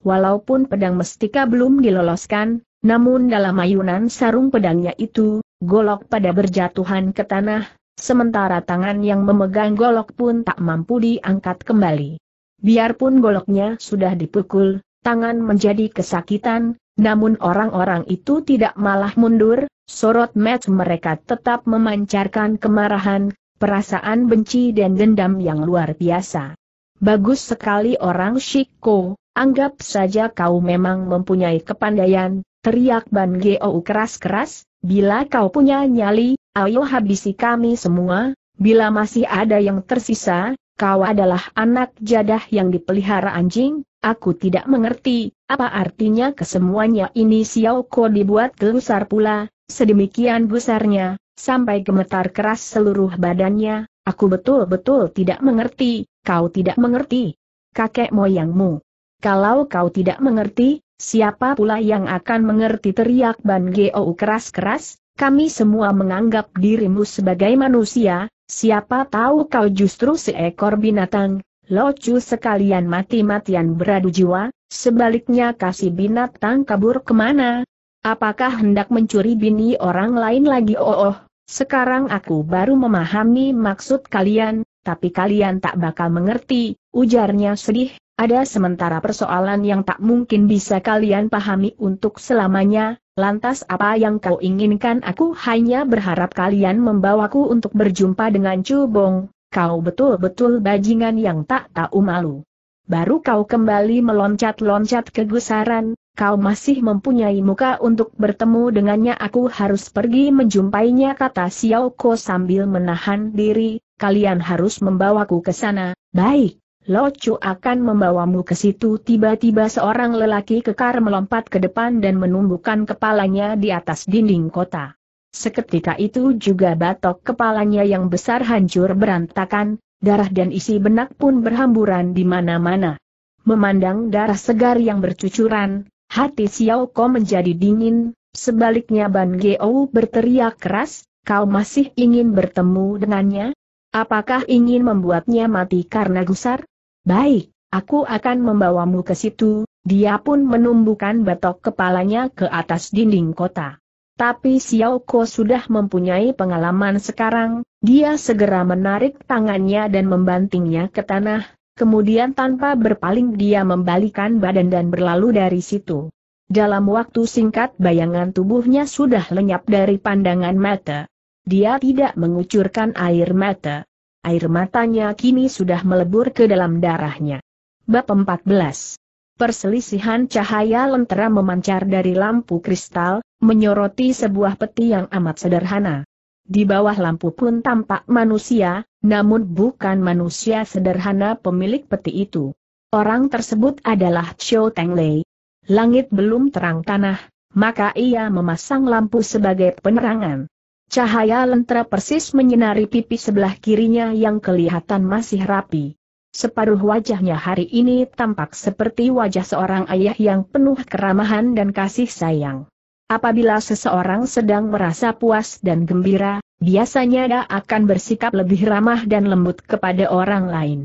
walaupun pedang mestika belum diloloskan, namun dalam ayunan sarung pedangnya itu, golok pada berjatuhan ke tanah, sementara tangan yang memegang golok pun tak mampu diangkat kembali. Biarpun goloknya sudah dipukul, tangan menjadi kesakitan, namun orang-orang itu tidak malah mundur, sorot match mereka tetap memancarkan kemarahan, perasaan benci dan dendam yang luar biasa. Bagus sekali orang Shiko, Anggap saja kau memang mempunyai kepandaian, teriak Ban Geou keras-keras, bila kau punya nyali, ayo habisi kami semua, bila masih ada yang tersisa, kau adalah anak jadah yang dipelihara anjing, aku tidak mengerti, apa artinya kesemuanya ini Xiao Ko dibuat gelusar pula, sedemikian besarnya, sampai gemetar keras seluruh badannya, aku betul-betul tidak mengerti, kau tidak mengerti. Kakek moyangmu, kalau kau tidak mengerti, siapa pula yang akan mengerti teriak Ban Geo keras-keras, kami semua menganggap dirimu sebagai manusia, siapa tahu kau justru seekor binatang, locu sekalian mati-matian beradu jiwa, sebaliknya kasih binatang kabur kemana? Apakah hendak mencuri bini orang lain lagi? Oh, oh, sekarang aku baru memahami maksud kalian, tapi kalian tak bakal mengerti, ujarnya sedih, ada sementara persoalan yang tak mungkin bisa kalian pahami untuk selamanya, lantas apa yang kau inginkan aku hanya berharap kalian membawaku untuk berjumpa dengan Cubong, kau betul-betul bajingan yang tak tahu malu. Baru kau kembali meloncat-loncat kegusaran, kau masih mempunyai muka untuk bertemu dengannya aku harus pergi menjumpainya kata Xiao Ko sambil menahan diri, kalian harus membawaku ke sana, baik. Lo Chu akan membawamu ke situ tiba-tiba seorang lelaki kekar melompat ke depan dan menumbuhkan kepalanya di atas dinding kota. Seketika itu juga batok kepalanya yang besar hancur berantakan, darah dan isi benak pun berhamburan di mana-mana. Memandang darah segar yang bercucuran, hati Xiao Ko menjadi dingin, sebaliknya Ban Geo berteriak keras, kau masih ingin bertemu dengannya? Apakah ingin membuatnya mati karena gusar? Baik, aku akan membawamu ke situ, dia pun menumbuhkan batok kepalanya ke atas dinding kota. Tapi Xiao Ko sudah mempunyai pengalaman sekarang, dia segera menarik tangannya dan membantingnya ke tanah, kemudian tanpa berpaling dia membalikan badan dan berlalu dari situ. Dalam waktu singkat bayangan tubuhnya sudah lenyap dari pandangan mata. Dia tidak mengucurkan air mata air matanya kini sudah melebur ke dalam darahnya. Bab 14 Perselisihan cahaya lentera memancar dari lampu kristal, menyoroti sebuah peti yang amat sederhana. Di bawah lampu pun tampak manusia, namun bukan manusia sederhana pemilik peti itu. Orang tersebut adalah Xiao Lei. Langit belum terang tanah, maka ia memasang lampu sebagai penerangan. Cahaya lentera persis menyinari pipi sebelah kirinya yang kelihatan masih rapi. Separuh wajahnya hari ini tampak seperti wajah seorang ayah yang penuh keramahan dan kasih sayang. Apabila seseorang sedang merasa puas dan gembira, biasanya dia akan bersikap lebih ramah dan lembut kepada orang lain.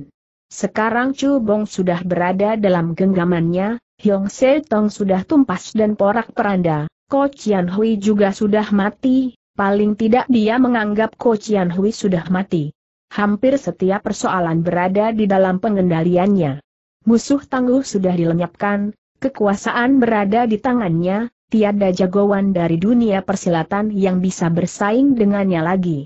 Sekarang Chu Bong sudah berada dalam genggamannya, Hyong Se Tong sudah tumpas dan porak-peranda, Ko Chian Hui juga sudah mati, Paling tidak dia menganggap Ko Chian Hui sudah mati. Hampir setiap persoalan berada di dalam pengendaliannya. Musuh tangguh sudah dilenyapkan, kekuasaan berada di tangannya, tiada jagoan dari dunia persilatan yang bisa bersaing dengannya lagi.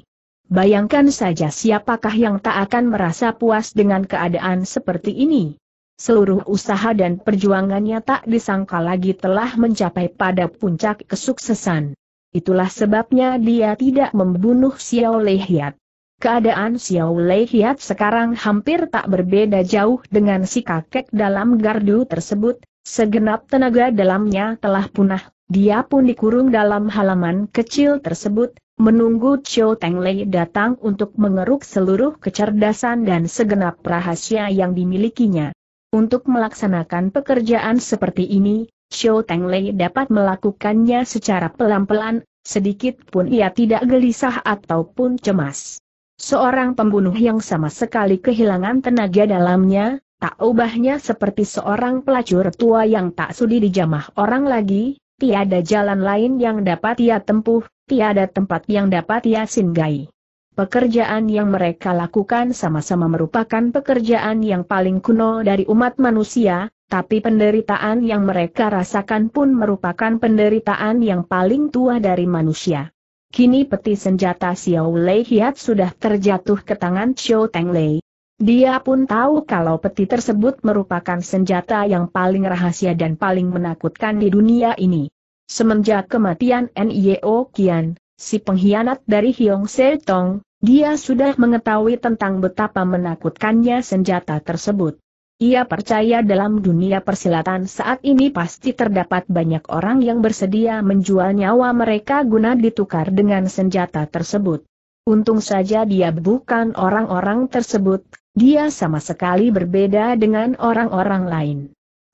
Bayangkan saja siapakah yang tak akan merasa puas dengan keadaan seperti ini. Seluruh usaha dan perjuangannya tak disangka lagi telah mencapai pada puncak kesuksesan. Itulah sebabnya dia tidak membunuh Xiao Lei Hiat. Keadaan Xiao Lei Hiat sekarang hampir tak berbeda jauh dengan si kakek dalam gardu tersebut, segenap tenaga dalamnya telah punah, dia pun dikurung dalam halaman kecil tersebut, menunggu Chiu Teng Lei datang untuk mengeruk seluruh kecerdasan dan segenap rahasia yang dimilikinya. Untuk melaksanakan pekerjaan seperti ini, Xiao Lei dapat melakukannya secara pelan-pelan, sedikit pun ia tidak gelisah ataupun cemas. Seorang pembunuh yang sama sekali kehilangan tenaga dalamnya, tak ubahnya seperti seorang pelacur tua yang tak sudi dijamah orang lagi, tiada jalan lain yang dapat ia tempuh, tiada tempat yang dapat ia singgahi. Pekerjaan yang mereka lakukan sama-sama merupakan pekerjaan yang paling kuno dari umat manusia, tapi penderitaan yang mereka rasakan pun merupakan penderitaan yang paling tua dari manusia. Kini peti senjata Xiao Lei Hiat sudah terjatuh ke tangan Xiao Teng Lei. Dia pun tahu kalau peti tersebut merupakan senjata yang paling rahasia dan paling menakutkan di dunia ini. Semenjak kematian Nio Qian, si pengkhianat dari Hyong Se Tong, dia sudah mengetahui tentang betapa menakutkannya senjata tersebut. Ia percaya dalam dunia persilatan saat ini pasti terdapat banyak orang yang bersedia menjual nyawa mereka guna ditukar dengan senjata tersebut. Untung saja dia bukan orang-orang tersebut, dia sama sekali berbeda dengan orang-orang lain.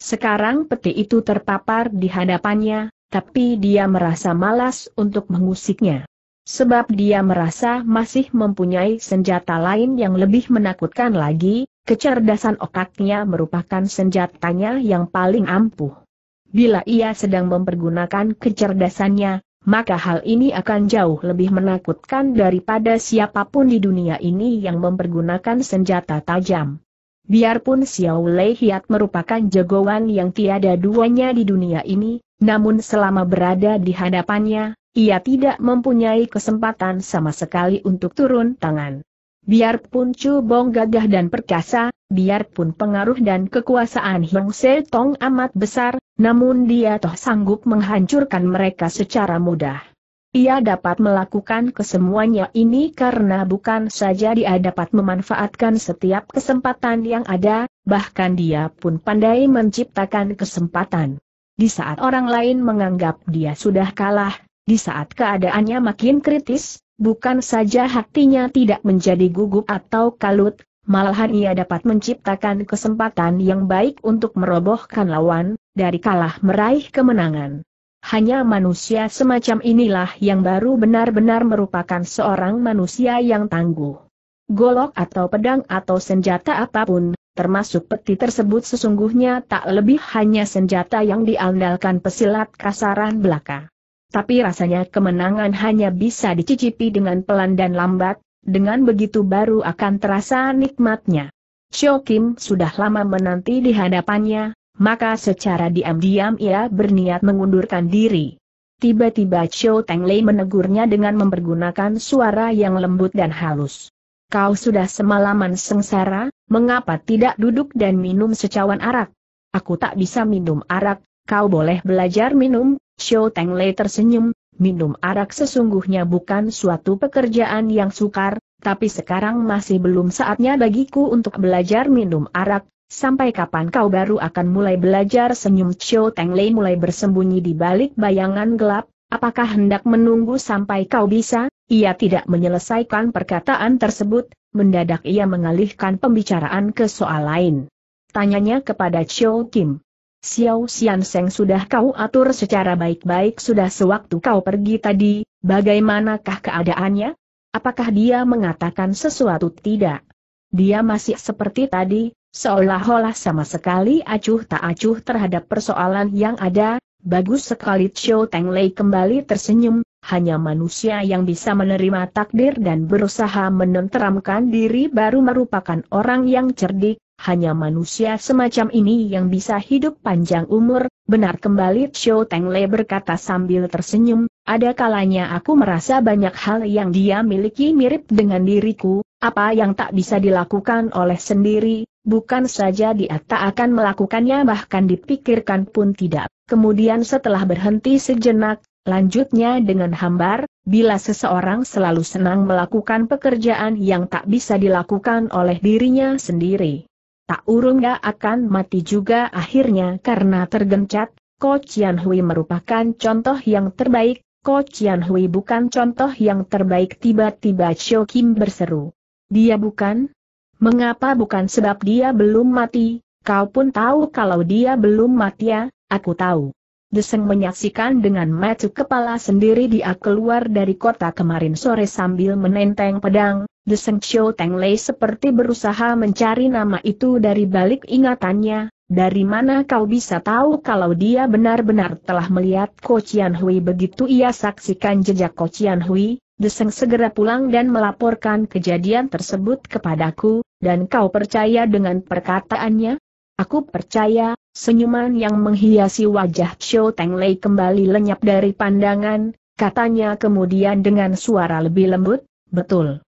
Sekarang peti itu terpapar di hadapannya, tapi dia merasa malas untuk mengusiknya. Sebab dia merasa masih mempunyai senjata lain yang lebih menakutkan lagi, kecerdasan otaknya merupakan senjatanya yang paling ampuh. Bila ia sedang mempergunakan kecerdasannya, maka hal ini akan jauh lebih menakutkan daripada siapapun di dunia ini yang mempergunakan senjata tajam. Biarpun Xiao Lei Hiat merupakan jagoan yang tiada duanya di dunia ini, namun selama berada di hadapannya, ia tidak mempunyai kesempatan sama sekali untuk turun tangan. Biarpun Chu Bong gagah dan perkasa, biarpun pengaruh dan kekuasaan Hong Se Tong amat besar, namun dia toh sanggup menghancurkan mereka secara mudah. Ia dapat melakukan kesemuanya ini karena bukan saja dia dapat memanfaatkan setiap kesempatan yang ada, bahkan dia pun pandai menciptakan kesempatan. Di saat orang lain menganggap dia sudah kalah, di saat keadaannya makin kritis, bukan saja hatinya tidak menjadi gugup atau kalut, malahan ia dapat menciptakan kesempatan yang baik untuk merobohkan lawan, dari kalah meraih kemenangan. Hanya manusia semacam inilah yang baru benar-benar merupakan seorang manusia yang tangguh. Golok atau pedang atau senjata apapun, termasuk peti tersebut sesungguhnya tak lebih hanya senjata yang diandalkan pesilat kasaran belaka tapi rasanya kemenangan hanya bisa dicicipi dengan pelan dan lambat, dengan begitu baru akan terasa nikmatnya. Xiao Kim sudah lama menanti di hadapannya, maka secara diam-diam ia berniat mengundurkan diri. Tiba-tiba Xiao Teng Lei menegurnya dengan mempergunakan suara yang lembut dan halus. Kau sudah semalaman sengsara, mengapa tidak duduk dan minum secawan arak? Aku tak bisa minum arak, kau boleh belajar minum, Xiao Tengle tersenyum, minum arak sesungguhnya bukan suatu pekerjaan yang sukar, tapi sekarang masih belum saatnya bagiku untuk belajar minum arak, Sampai kapan kau baru akan mulai belajar senyum Xiao Lei mulai bersembunyi di balik bayangan gelap, apakah hendak menunggu sampai kau bisa? Ia tidak menyelesaikan perkataan tersebut, mendadak ia mengalihkan pembicaraan ke soal lain. Tanyanya kepada Show Kim. Xiao Xian Seng sudah kau atur secara baik-baik sudah sewaktu kau pergi tadi, bagaimanakah keadaannya? Apakah dia mengatakan sesuatu tidak? Dia masih seperti tadi, seolah-olah sama sekali acuh tak acuh terhadap persoalan yang ada, bagus sekali Xiao Teng Lei kembali tersenyum, hanya manusia yang bisa menerima takdir dan berusaha menenteramkan diri baru merupakan orang yang cerdik, hanya manusia semacam ini yang bisa hidup panjang umur, benar kembali Xiao Tengle berkata sambil tersenyum, ada kalanya aku merasa banyak hal yang dia miliki mirip dengan diriku, apa yang tak bisa dilakukan oleh sendiri, bukan saja dia tak akan melakukannya bahkan dipikirkan pun tidak. Kemudian setelah berhenti sejenak, lanjutnya dengan hambar, bila seseorang selalu senang melakukan pekerjaan yang tak bisa dilakukan oleh dirinya sendiri tak urungnya akan mati juga akhirnya karena tergencat, Ko Chian Hui merupakan contoh yang terbaik, Ko Chian Hui bukan contoh yang terbaik tiba-tiba Cho Kim berseru. Dia bukan? Mengapa bukan sebab dia belum mati, kau pun tahu kalau dia belum mati ya, aku tahu. Deseng menyaksikan dengan mata kepala sendiri dia keluar dari kota kemarin sore sambil menenteng pedang, Deseng Xiao Teng Lei seperti berusaha mencari nama itu dari balik ingatannya, dari mana kau bisa tahu kalau dia benar-benar telah melihat Ko Chian Hui begitu ia saksikan jejak Ko Chian Hui, Deseng segera pulang dan melaporkan kejadian tersebut kepadaku, dan kau percaya dengan perkataannya? Aku percaya, senyuman yang menghiasi wajah Xiao Teng Lei kembali lenyap dari pandangan, katanya kemudian dengan suara lebih lembut, betul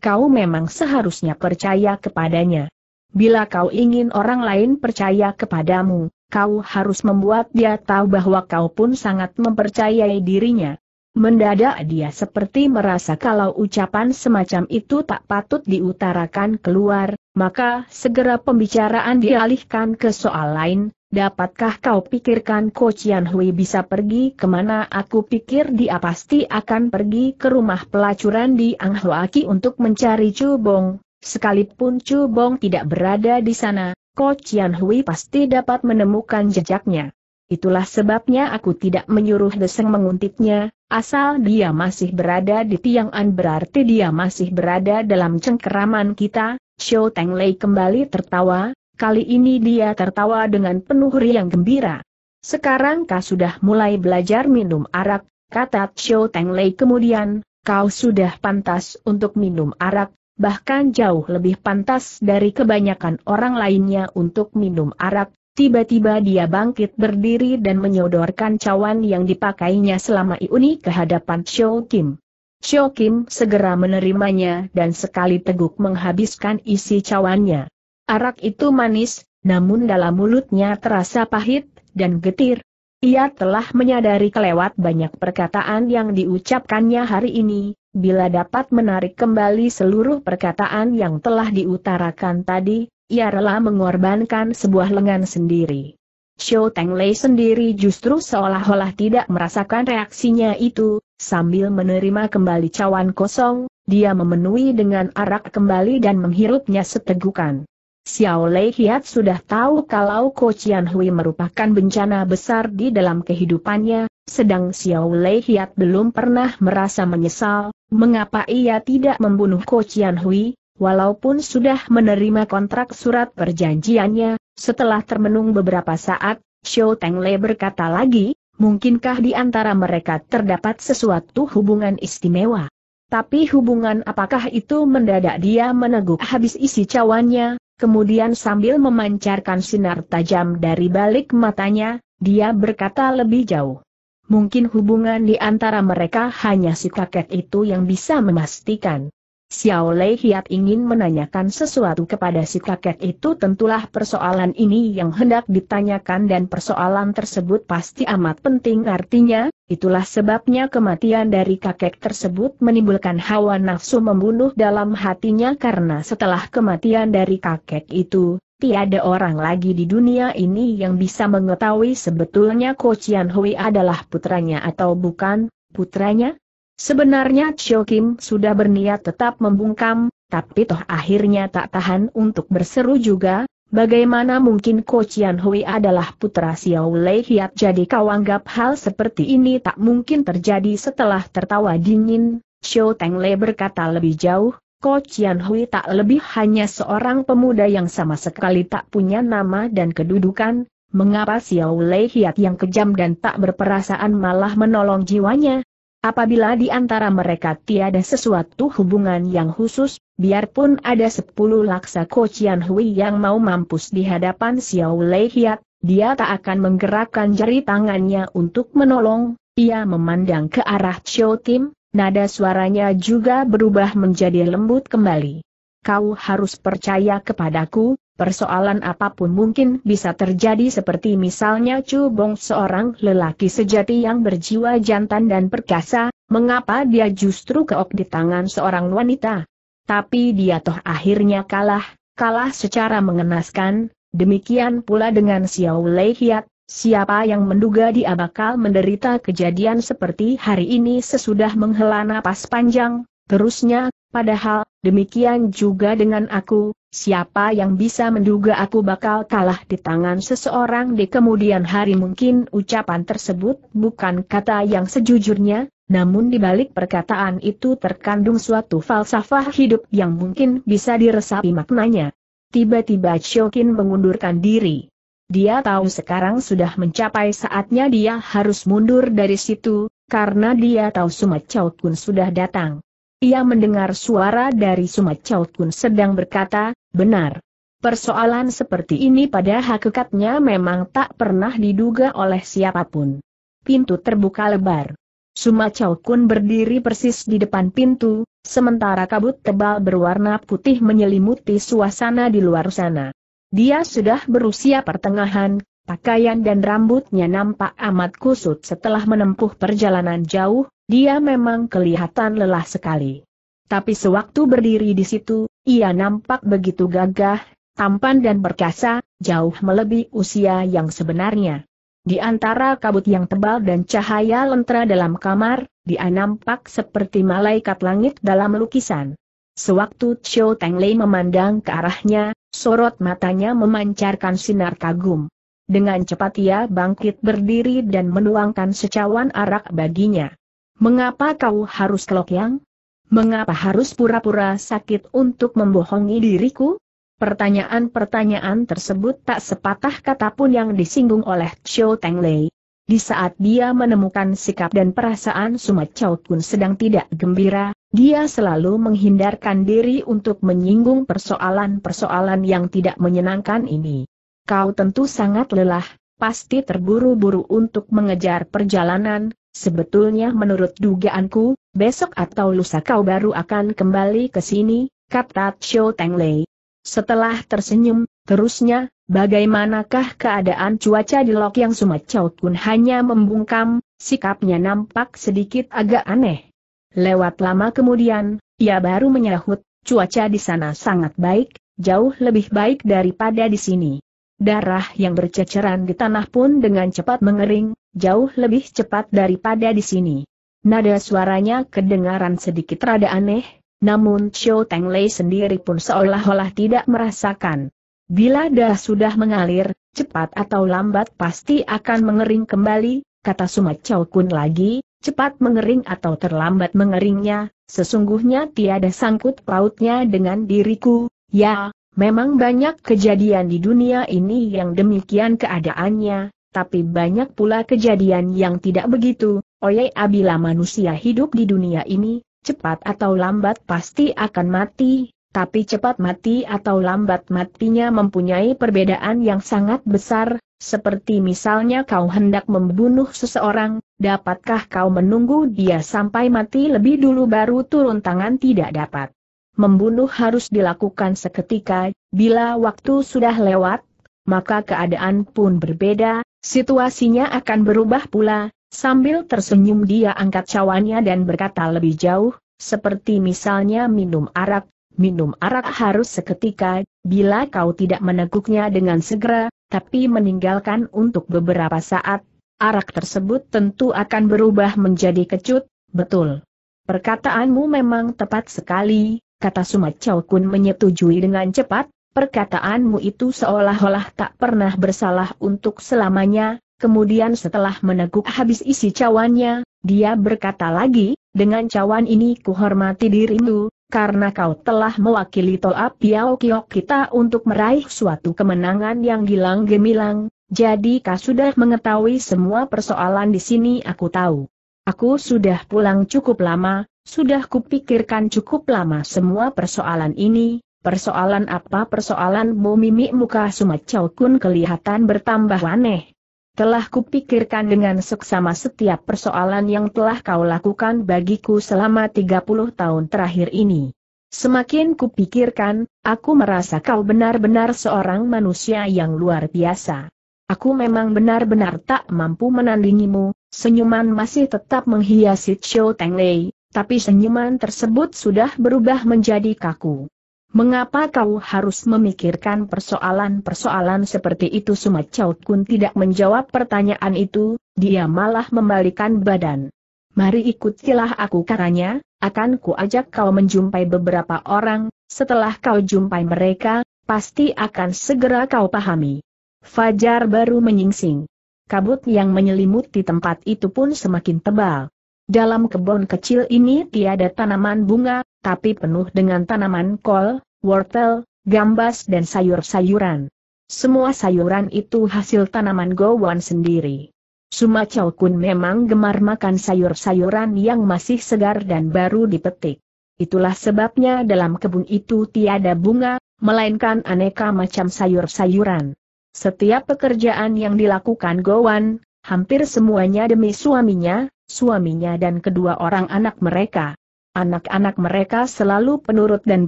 kau memang seharusnya percaya kepadanya. Bila kau ingin orang lain percaya kepadamu, kau harus membuat dia tahu bahwa kau pun sangat mempercayai dirinya. Mendadak dia seperti merasa kalau ucapan semacam itu tak patut diutarakan keluar, maka segera pembicaraan dialihkan ke soal lain, Dapatkah kau pikirkan Ko Chian Hui bisa pergi kemana aku pikir dia pasti akan pergi ke rumah pelacuran di Anghuaki untuk mencari Chu Bong. Sekalipun Chu Bong tidak berada di sana, Ko Chian Hui pasti dapat menemukan jejaknya. Itulah sebabnya aku tidak menyuruh Deseng menguntitnya, asal dia masih berada di Tiang An berarti dia masih berada dalam cengkeraman kita, Xiao Teng Lei kembali tertawa, Kali ini dia tertawa dengan penuh riang gembira. Sekarang kau sudah mulai belajar minum arak, kata Xiao Teng Lei kemudian, kau sudah pantas untuk minum arak, bahkan jauh lebih pantas dari kebanyakan orang lainnya untuk minum arak. Tiba-tiba dia bangkit berdiri dan menyodorkan cawan yang dipakainya selama Iuni ke hadapan Xiao Kim. Xiao Kim segera menerimanya dan sekali teguk menghabiskan isi cawannya. Arak itu manis, namun dalam mulutnya terasa pahit dan getir. Ia telah menyadari kelewat banyak perkataan yang diucapkannya hari ini, bila dapat menarik kembali seluruh perkataan yang telah diutarakan tadi, ia rela mengorbankan sebuah lengan sendiri. Xiao Tenglei sendiri justru seolah-olah tidak merasakan reaksinya itu, sambil menerima kembali cawan kosong, dia memenuhi dengan arak kembali dan menghirupnya setegukan. Xiao Lei Hiat sudah tahu kalau Ko Chian Hui merupakan bencana besar di dalam kehidupannya, sedang Xiao Lei Hiat belum pernah merasa menyesal, mengapa ia tidak membunuh Ko Chian Hui, walaupun sudah menerima kontrak surat perjanjiannya, setelah termenung beberapa saat, Xiao Teng Lei berkata lagi, mungkinkah di antara mereka terdapat sesuatu hubungan istimewa? Tapi hubungan apakah itu mendadak dia meneguk habis isi cawannya, Kemudian sambil memancarkan sinar tajam dari balik matanya, dia berkata lebih jauh. Mungkin hubungan di antara mereka hanya si kakek itu yang bisa memastikan. Xiao Lei Hiat ingin menanyakan sesuatu kepada si kakek itu tentulah persoalan ini yang hendak ditanyakan dan persoalan tersebut pasti amat penting artinya, itulah sebabnya kematian dari kakek tersebut menimbulkan hawa nafsu membunuh dalam hatinya karena setelah kematian dari kakek itu, tiada orang lagi di dunia ini yang bisa mengetahui sebetulnya Ko Chian Hui adalah putranya atau bukan, putranya, Sebenarnya Chio Kim sudah berniat tetap membungkam, tapi toh akhirnya tak tahan untuk berseru juga, bagaimana mungkin Ko Chian Hui adalah putra Xiao Lei Hiat jadi kau anggap hal seperti ini tak mungkin terjadi setelah tertawa dingin, Chio Teng Lei berkata lebih jauh, Ko Chian Hui tak lebih hanya seorang pemuda yang sama sekali tak punya nama dan kedudukan, mengapa Xiao Lei Hiat yang kejam dan tak berperasaan malah menolong jiwanya? Apabila di antara mereka tiada sesuatu hubungan yang khusus, biarpun ada sepuluh laksa Kocian Hui yang mau mampus di hadapan Xiao Lei Hiat, dia tak akan menggerakkan jari tangannya untuk menolong, ia memandang ke arah Xiao Tim, nada suaranya juga berubah menjadi lembut kembali. Kau harus percaya kepadaku, persoalan apapun mungkin bisa terjadi seperti misalnya Chu Bong seorang lelaki sejati yang berjiwa jantan dan perkasa, mengapa dia justru keok di tangan seorang wanita? Tapi dia toh akhirnya kalah, kalah secara mengenaskan, demikian pula dengan Xiao Lei Hiat, siapa yang menduga dia bakal menderita kejadian seperti hari ini sesudah menghela napas panjang, terusnya, padahal, demikian juga dengan aku, Siapa yang bisa menduga aku bakal kalah di tangan seseorang di kemudian hari mungkin ucapan tersebut bukan kata yang sejujurnya, namun dibalik perkataan itu terkandung suatu falsafah hidup yang mungkin bisa diresapi maknanya. Tiba-tiba Chokin mengundurkan diri. Dia tahu sekarang sudah mencapai saatnya dia harus mundur dari situ, karena dia tahu Sumat Chao sudah datang. Ia mendengar suara dari Sumacau Kun sedang berkata, benar. Persoalan seperti ini pada hakikatnya memang tak pernah diduga oleh siapapun. Pintu terbuka lebar. Sumacau Kun berdiri persis di depan pintu, sementara kabut tebal berwarna putih menyelimuti suasana di luar sana. Dia sudah berusia pertengahan, pakaian dan rambutnya nampak amat kusut setelah menempuh perjalanan jauh, dia memang kelihatan lelah sekali. Tapi sewaktu berdiri di situ, ia nampak begitu gagah, tampan dan perkasa, jauh melebihi usia yang sebenarnya. Di antara kabut yang tebal dan cahaya lentera dalam kamar, dia nampak seperti malaikat langit dalam lukisan. Sewaktu Xiao Lei memandang ke arahnya, sorot matanya memancarkan sinar kagum. Dengan cepat ia bangkit berdiri dan menuangkan secawan arak baginya. Mengapa kau harus yang? Mengapa harus pura-pura sakit untuk membohongi diriku? Pertanyaan-pertanyaan tersebut tak sepatah kata pun yang disinggung oleh Xiao Lei. Di saat dia menemukan sikap dan perasaan Sumat Chow Kun sedang tidak gembira, dia selalu menghindarkan diri untuk menyinggung persoalan-persoalan yang tidak menyenangkan ini. Kau tentu sangat lelah, pasti terburu-buru untuk mengejar perjalanan, Sebetulnya menurut dugaanku, besok atau lusa kau baru akan kembali ke sini, kata Xiao Lei. Setelah tersenyum, terusnya, bagaimanakah keadaan cuaca di Lok Yang Sumacau Kun hanya membungkam, sikapnya nampak sedikit agak aneh. Lewat lama kemudian, ia baru menyahut, cuaca di sana sangat baik, jauh lebih baik daripada di sini. Darah yang berceceran di tanah pun dengan cepat mengering, jauh lebih cepat daripada di sini. Nada suaranya kedengaran sedikit rada aneh, namun Xiao Teng Lei sendiri pun seolah-olah tidak merasakan. Bila dah sudah mengalir, cepat atau lambat pasti akan mengering kembali, kata Sumat Chou Kun lagi, cepat mengering atau terlambat mengeringnya, sesungguhnya tiada sangkut pautnya dengan diriku, ya, Memang banyak kejadian di dunia ini yang demikian keadaannya, tapi banyak pula kejadian yang tidak begitu, oye abila manusia hidup di dunia ini, cepat atau lambat pasti akan mati, tapi cepat mati atau lambat matinya mempunyai perbedaan yang sangat besar, seperti misalnya kau hendak membunuh seseorang, dapatkah kau menunggu dia sampai mati lebih dulu baru turun tangan tidak dapat membunuh harus dilakukan seketika, bila waktu sudah lewat, maka keadaan pun berbeda, situasinya akan berubah pula, sambil tersenyum dia angkat cawannya dan berkata lebih jauh, seperti misalnya minum arak, minum arak harus seketika, bila kau tidak meneguknya dengan segera, tapi meninggalkan untuk beberapa saat, arak tersebut tentu akan berubah menjadi kecut, betul. Perkataanmu memang tepat sekali, kata Sumat Chow Kun menyetujui dengan cepat, perkataanmu itu seolah-olah tak pernah bersalah untuk selamanya, kemudian setelah meneguk habis isi cawannya, dia berkata lagi, dengan cawan ini kuhormati dirimu, karena kau telah mewakili Toa Piao Kiok kita untuk meraih suatu kemenangan yang gilang gemilang, jadi kau sudah mengetahui semua persoalan di sini aku tahu. Aku sudah pulang cukup lama, sudah kupikirkan cukup lama semua persoalan ini, persoalan apa persoalanmu mimik muka Sumacau Kun kelihatan bertambah aneh. Telah kupikirkan dengan seksama setiap persoalan yang telah kau lakukan bagiku selama 30 tahun terakhir ini. Semakin kupikirkan, aku merasa kau benar-benar seorang manusia yang luar biasa. Aku memang benar-benar tak mampu menandingimu, senyuman masih tetap menghiasi Chou Teng Lei, tapi senyuman tersebut sudah berubah menjadi kaku. Mengapa kau harus memikirkan persoalan-persoalan seperti itu Suma Chow Kun tidak menjawab pertanyaan itu, dia malah membalikan badan. Mari ikutilah aku katanya, akan kuajak kau menjumpai beberapa orang, setelah kau jumpai mereka, pasti akan segera kau pahami. Fajar baru menyingsing. Kabut yang menyelimuti tempat itu pun semakin tebal. Dalam kebun kecil ini tiada tanaman bunga, tapi penuh dengan tanaman kol, wortel, gambas dan sayur-sayuran. Semua sayuran itu hasil tanaman Gowan sendiri. Suma Chow Kun memang gemar makan sayur-sayuran yang masih segar dan baru dipetik. Itulah sebabnya dalam kebun itu tiada bunga, melainkan aneka macam sayur-sayuran. Setiap pekerjaan yang dilakukan Gowan, hampir semuanya demi suaminya, suaminya dan kedua orang anak mereka. Anak-anak mereka selalu penurut dan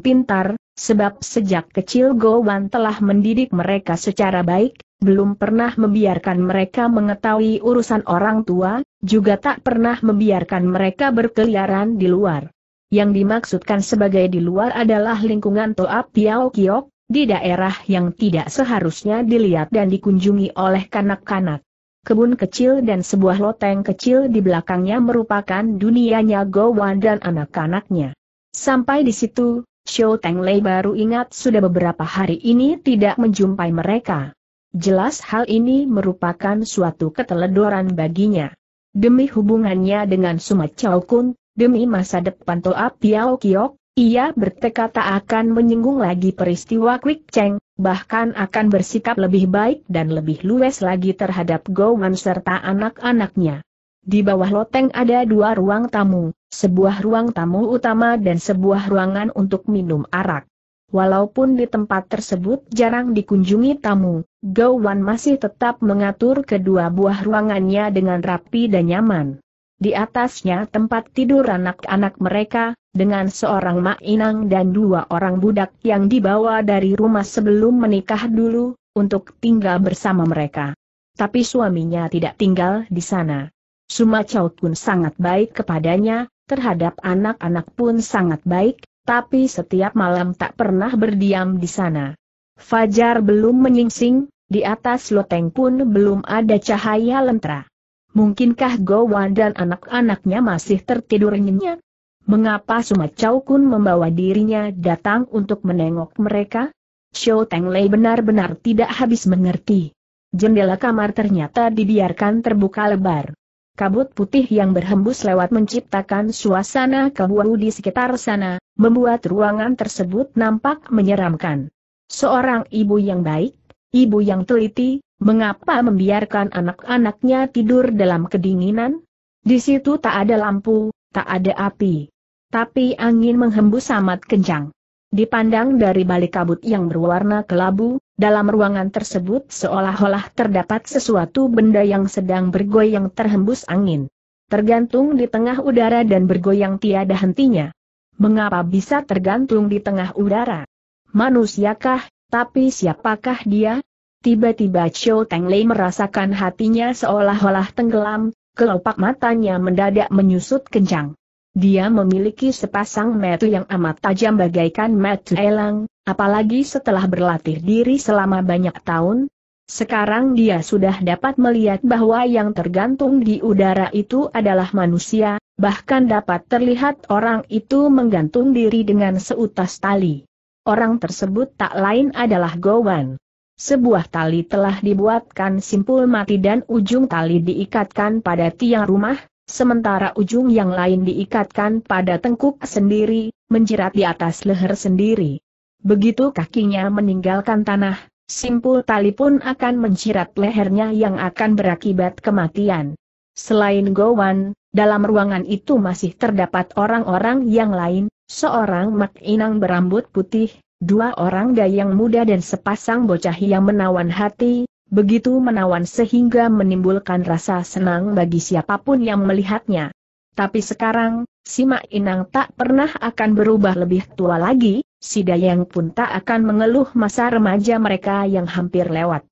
pintar, sebab sejak kecil Gowan telah mendidik mereka secara baik, belum pernah membiarkan mereka mengetahui urusan orang tua, juga tak pernah membiarkan mereka berkeliaran di luar. Yang dimaksudkan sebagai di luar adalah lingkungan Toa Piao Kiok, di daerah yang tidak seharusnya dilihat dan dikunjungi oleh kanak-kanak kebun kecil dan sebuah loteng kecil di belakangnya merupakan dunianya Gowan dan anak-anaknya. Sampai di situ, Xiao Teng Lei baru ingat sudah beberapa hari ini tidak menjumpai mereka. Jelas hal ini merupakan suatu keteledoran baginya. Demi hubungannya dengan Sumat Chao Kun, demi masa depan Toa Piao Kiok, ia bertekad tak akan menyinggung lagi peristiwa Quick Cheng, bahkan akan bersikap lebih baik dan lebih luwes lagi terhadap Gowan serta anak-anaknya. Di bawah loteng ada dua ruang tamu, sebuah ruang tamu utama dan sebuah ruangan untuk minum arak. Walaupun di tempat tersebut jarang dikunjungi tamu, Gowan masih tetap mengatur kedua buah ruangannya dengan rapi dan nyaman. Di atasnya tempat tidur anak-anak mereka, dengan seorang Mak Inang dan dua orang budak yang dibawa dari rumah sebelum menikah dulu, untuk tinggal bersama mereka. Tapi suaminya tidak tinggal di sana. Chow pun sangat baik kepadanya, terhadap anak-anak pun sangat baik, tapi setiap malam tak pernah berdiam di sana. Fajar belum menyingsing, di atas loteng pun belum ada cahaya lentera. Mungkinkah Gowan dan anak-anaknya masih tertidur nyenyak? Mengapa Sumacau Kun membawa dirinya datang untuk menengok mereka? Xiao Lei benar-benar tidak habis mengerti. Jendela kamar ternyata dibiarkan terbuka lebar. Kabut putih yang berhembus lewat menciptakan suasana kehuru di sekitar sana, membuat ruangan tersebut nampak menyeramkan. Seorang ibu yang baik, ibu yang teliti, Mengapa membiarkan anak-anaknya tidur dalam kedinginan? Di situ tak ada lampu, tak ada api. Tapi angin menghembus amat kencang. Dipandang dari balik kabut yang berwarna kelabu, dalam ruangan tersebut seolah-olah terdapat sesuatu benda yang sedang bergoyang terhembus angin. Tergantung di tengah udara dan bergoyang tiada hentinya. Mengapa bisa tergantung di tengah udara? Manusiakah, tapi siapakah dia? Tiba-tiba Chou Teng Lei merasakan hatinya seolah-olah tenggelam, kelopak matanya mendadak menyusut kencang. Dia memiliki sepasang metu yang amat tajam bagaikan metu elang, apalagi setelah berlatih diri selama banyak tahun. Sekarang dia sudah dapat melihat bahwa yang tergantung di udara itu adalah manusia, bahkan dapat terlihat orang itu menggantung diri dengan seutas tali. Orang tersebut tak lain adalah Gowan. Sebuah tali telah dibuatkan simpul mati dan ujung tali diikatkan pada tiang rumah, sementara ujung yang lain diikatkan pada tengkuk sendiri, menjerat di atas leher sendiri. Begitu kakinya meninggalkan tanah, simpul tali pun akan menjerat lehernya yang akan berakibat kematian. Selain Gowan, dalam ruangan itu masih terdapat orang-orang yang lain, seorang Mak Inang berambut putih, Dua orang dayang muda dan sepasang bocah yang menawan hati, begitu menawan sehingga menimbulkan rasa senang bagi siapapun yang melihatnya. Tapi sekarang, si Mak Inang tak pernah akan berubah lebih tua lagi, si Dayang pun tak akan mengeluh masa remaja mereka yang hampir lewat.